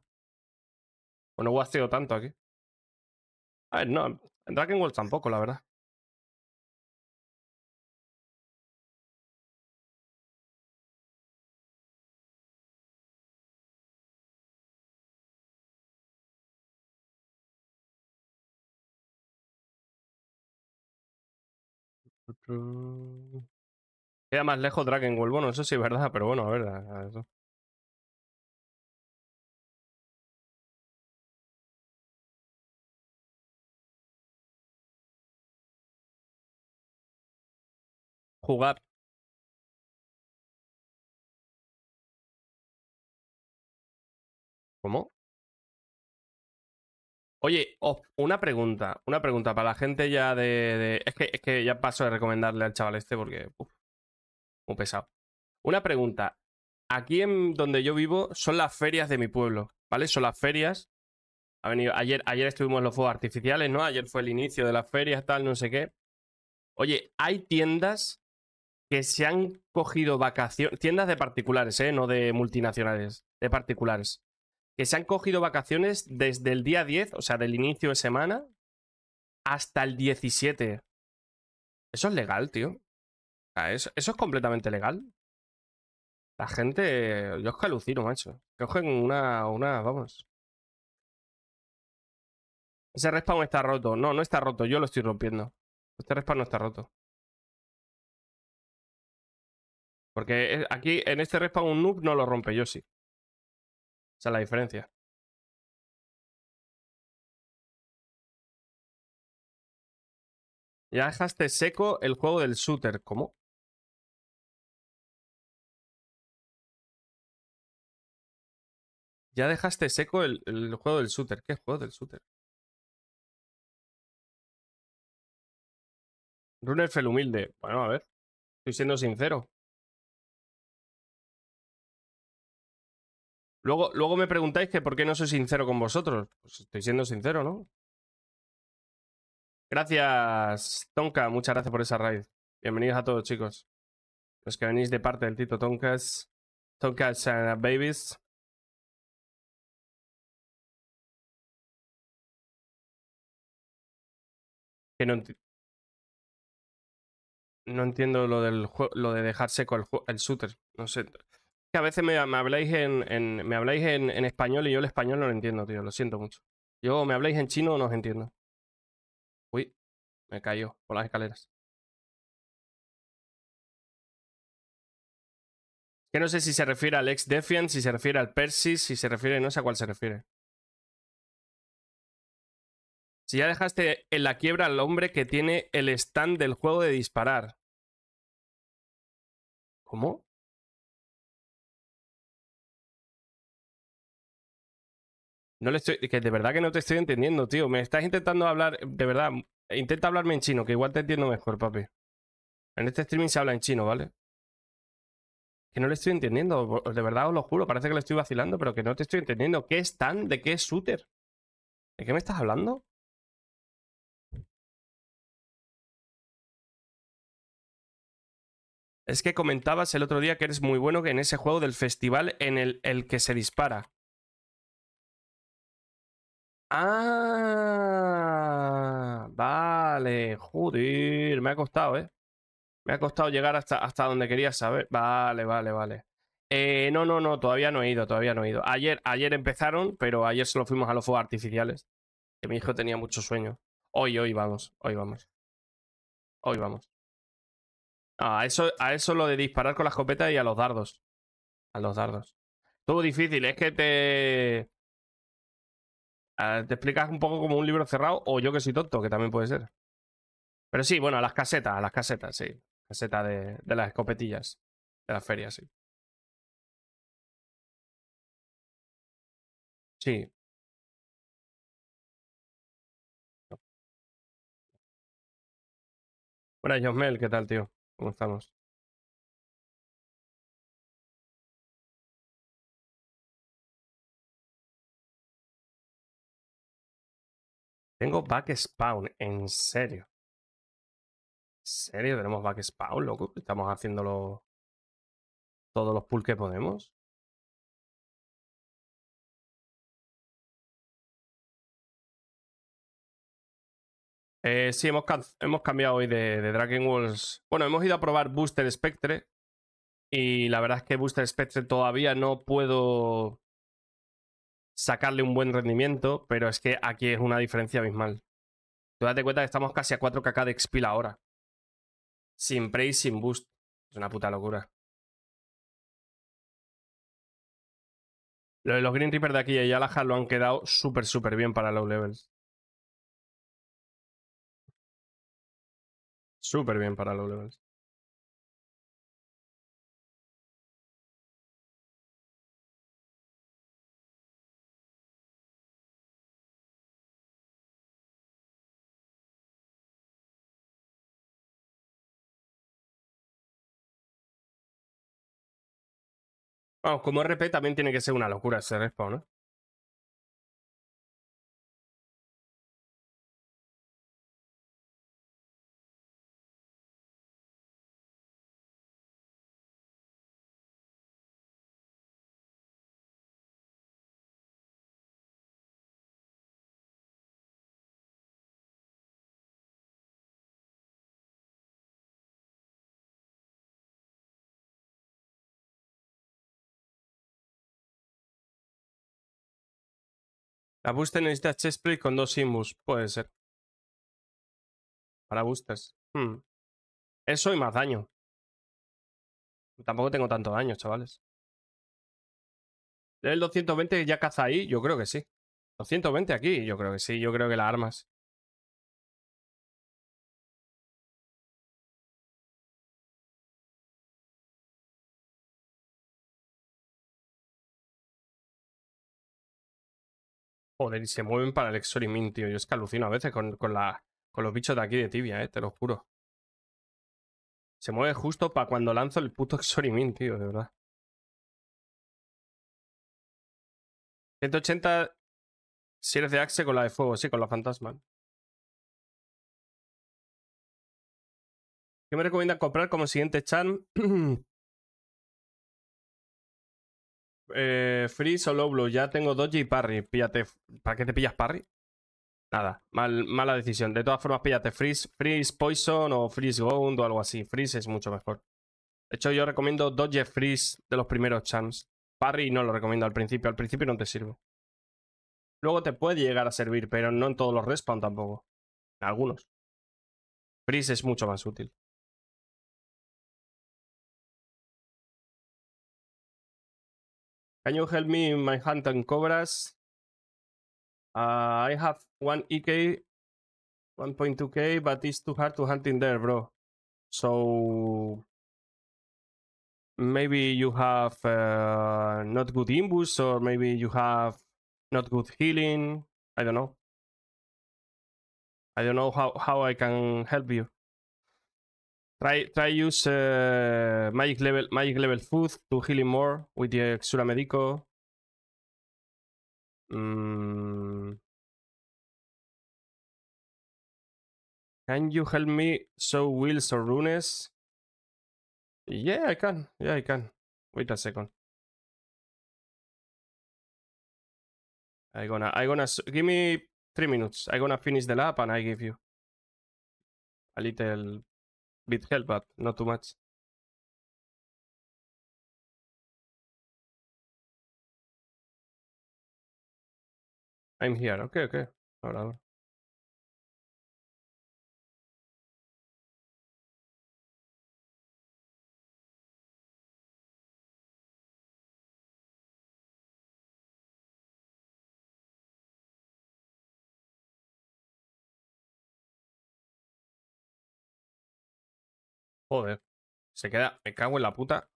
O no sido tanto aquí. A ver, no. En Dragon World tampoco, la verdad. Queda más lejos Dragon Ball, Bueno, eso sí es verdad, pero bueno, a ver. A Jugar. ¿Cómo? Oye, oh, una pregunta, una pregunta para la gente ya de... Es, que, es, que, ya paso de recomendarle al chaval este porque... Un pesado. Una pregunta. Aquí en donde yo vivo son las ferias de mi pueblo, ¿vale? Son las ferias. Ha venido, ayer, ayer estuvimos en los fuegos artificiales, ¿no? Ayer fue el inicio de las ferias, tal, no sé qué. Oye, hay tiendas que se han cogido vacaciones, tiendas de particulares, ¿eh? no de multinacionales, de particulares, que se han cogido vacaciones desde el día 10, o sea, del inicio de semana, hasta el 17. Eso es legal, tío. ¿Eso, es completamente legal? La gente, eh, yo es que alucino, macho. Cogen una, una, vamos. Ese respawn está roto. No, no está roto, yo lo estoy rompiendo. Este respawn no está roto. Porque eh, aquí, en este respawn, un noob no lo rompe, yo sí. Esa es la diferencia. Ya dejaste seco el juego del shooter. ¿Cómo? Ya dejaste seco el, juego del shooter. ¿Qué juego del shooter? Runner Fel humilde. Bueno, a ver. Estoy siendo sincero. Luego, luego, me preguntáis que por qué no soy sincero con vosotros. Pues estoy siendo sincero, ¿no? Gracias, Tonka. Muchas gracias por esa raid. Bienvenidos a todos, chicos. Los que venís de parte del Tito Tonkas. Tonkas eh, Babies. no, entiendo lo del lo de dejar seco el, el shooter. No sé. Que a veces me, habláis, en, en, me habláis en, español y yo el español no lo entiendo, tío. Lo siento mucho. Yo me habláis en chino o no os entiendo. Uy, me cayó por las escaleras. Que no sé si se refiere al ex Defiant, si se refiere al Persis, si se refiere, no sé a cuál se refiere. Si ya dejaste en la quiebra al hombre que tiene el stand del juego de disparar. ¿Cómo? No le estoy. Que de verdad que no te estoy entendiendo, tío. Me estás intentando hablar. De verdad, intenta hablarme en chino, que igual te entiendo mejor, papi. En este streaming se habla en chino, ¿vale? Que no le estoy entendiendo. De verdad os lo juro. Parece que le estoy vacilando, pero que no te estoy entendiendo. ¿Qué stand? ¿De qué es shooter? ¿De qué me estás hablando? Es que comentabas el otro día que eres muy bueno en ese juego del festival en el, el que se dispara. Ah, vale, joder, me ha costado, ¿eh? Me ha costado llegar hasta, hasta donde quería saber. Vale, vale, vale. Eh, no, no, no, todavía no he ido, todavía no he ido. Ayer, ayer empezaron, pero ayer solo fuimos a los fuegos artificiales. Que mi hijo tenía mucho sueño. Hoy, hoy vamos, hoy vamos. Hoy vamos a ah, eso, a eso lo de disparar con la escopeta y a los dardos. A los dardos. Todo difícil, es que te. Ah, te explicas un poco como un libro cerrado, o yo que soy tonto, que también puede ser. Pero sí, bueno, a las casetas, a las casetas, sí. Caseta de, de las escopetillas. De las ferias, sí. Sí. Buenas, Josmel, ¿qué tal, tío? ¿Cómo estamos? Tengo spawn, en serio. ¿En serio tenemos backspawn, loco? Estamos haciéndolo todos los pulls que podemos. Eh, sí, hemos, hemos, cambiado hoy de, Dragon Walls. Bueno, hemos ido a probar Booster Spectre. Y la verdad es que Booster Spectre todavía no puedo sacarle un buen rendimiento, pero es que aquí es una diferencia abismal. Tú date cuenta que estamos casi a 4kk de expil ahora. Sin Prey, sin boost. Es una puta locura. los Green Reaper de aquí y Yalaha lo han quedado súper, súper bien para los levels. Súper bien para los levels. Vamos, como RP también tiene que ser una locura ese respawn, La booster necesita chestplate con dos Simbus. Puede ser. Para boosters. Hmm. Eso y más daño. Tampoco tengo tanto daño, chavales. El 220 ya caza ahí, yo creo que sí. 220 aquí, yo creo que sí. Yo creo que las armas. Joder, y se mueven para el Exorimin, tío. Yo es que alucino a veces con, los bichos de aquí de tibia, eh, te lo juro. Se mueve justo para cuando lanzo el puto Exorimin, tío, de verdad. 180 si eres de Axe con la de fuego, sí, con la fantasma. ¿Qué me recomiendan comprar como siguiente charm? Eh, freeze o solo blue. Ya tengo Doji y Parry. Píllate. ¿Para qué te pillas Parry? Nada, mala decisión. De todas formas, píllate Freeze, Freeze Poison o Freeze Gound o algo así. Freeze es mucho mejor. De hecho, yo recomiendo Dodge Freeze de los primeros champs. Parry no lo recomiendo al principio. Al principio no te sirve. Luego te puede llegar a servir, pero no en todos los respawn tampoco. En algunos. Freeze es mucho más útil. Can you help me in my hunt and cobras? Uh, I have 1 EK, 1.2K, but it's too hard to hunt in there, bro. So maybe you have uh, not good imbus or maybe you have not good healing. I don't know. I don't know how, how I can help you. Try try use uh, magic level magic level food to heal him more with the Xura Medico. Mm. Can you help me So wills or runes? Yeah, I can. Yeah, I can. Wait a second. I gonna I gonna give me three minutes. I gonna finish the lap and I give you a little bit help, but not too much. I'm here. Okay, okay. Ahora, ahora. Joder. Se queda. Me cago en la puta.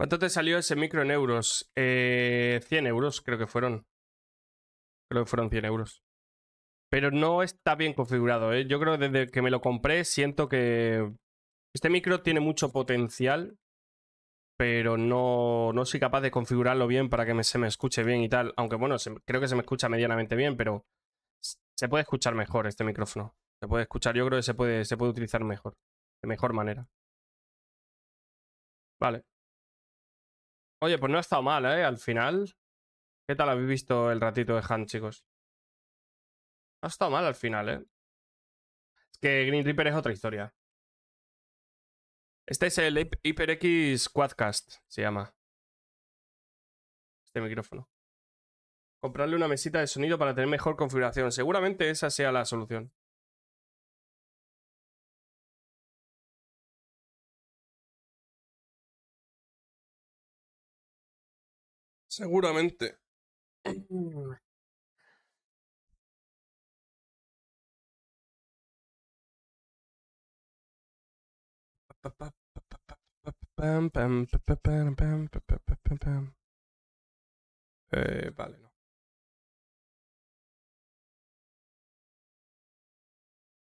¿Cuánto te salió ese micro en euros? 100 eh, euros creo que fueron. Creo que fueron 100 euros. Pero no está bien configurado. ¿eh? Yo creo que desde que me lo compré siento que este micro tiene mucho potencial, pero no, no soy capaz de configurarlo bien para que se me escuche bien y tal. Aunque bueno, creo que se me escucha medianamente bien, pero se puede escuchar mejor este micrófono. Se puede escuchar, yo creo que se puede, se puede utilizar mejor, de mejor manera. Vale. Oye, pues no ha estado mal, ¿eh? Al final. ¿Qué tal habéis visto el ratito de Han, chicos? No ha estado mal al final, ¿eh? Es que Green Reaper es otra historia. Este es el HyperX Quadcast, se llama. Este micrófono. Comprarle una mesita de sonido para tener mejor configuración. Seguramente esa sea la solución. Seguramente. Mm. Eh, vale, no.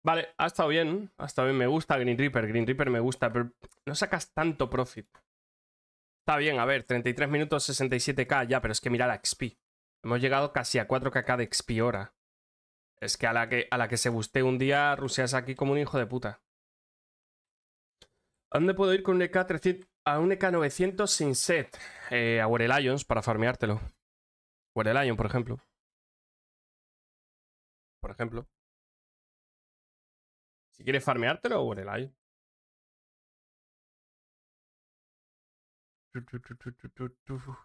Vale, ha estado bien. Ha estado bien. Me gusta Green Reaper. Green Reaper me gusta, pero no sacas tanto profit. Está bien, a ver, 33 minutos 67k ya, pero es que mira la XP. Hemos llegado casi a 4kk de XP hora. Es que a la que, a la que se guste un día, Rusia es aquí como un hijo de puta. ¿A dónde puedo ir con un EK300, a un EK900 sin set? Eh, a lions para farmeártelo. lion por ejemplo. Por ejemplo. Si quieres farmeártelo, Lion. do, do, do,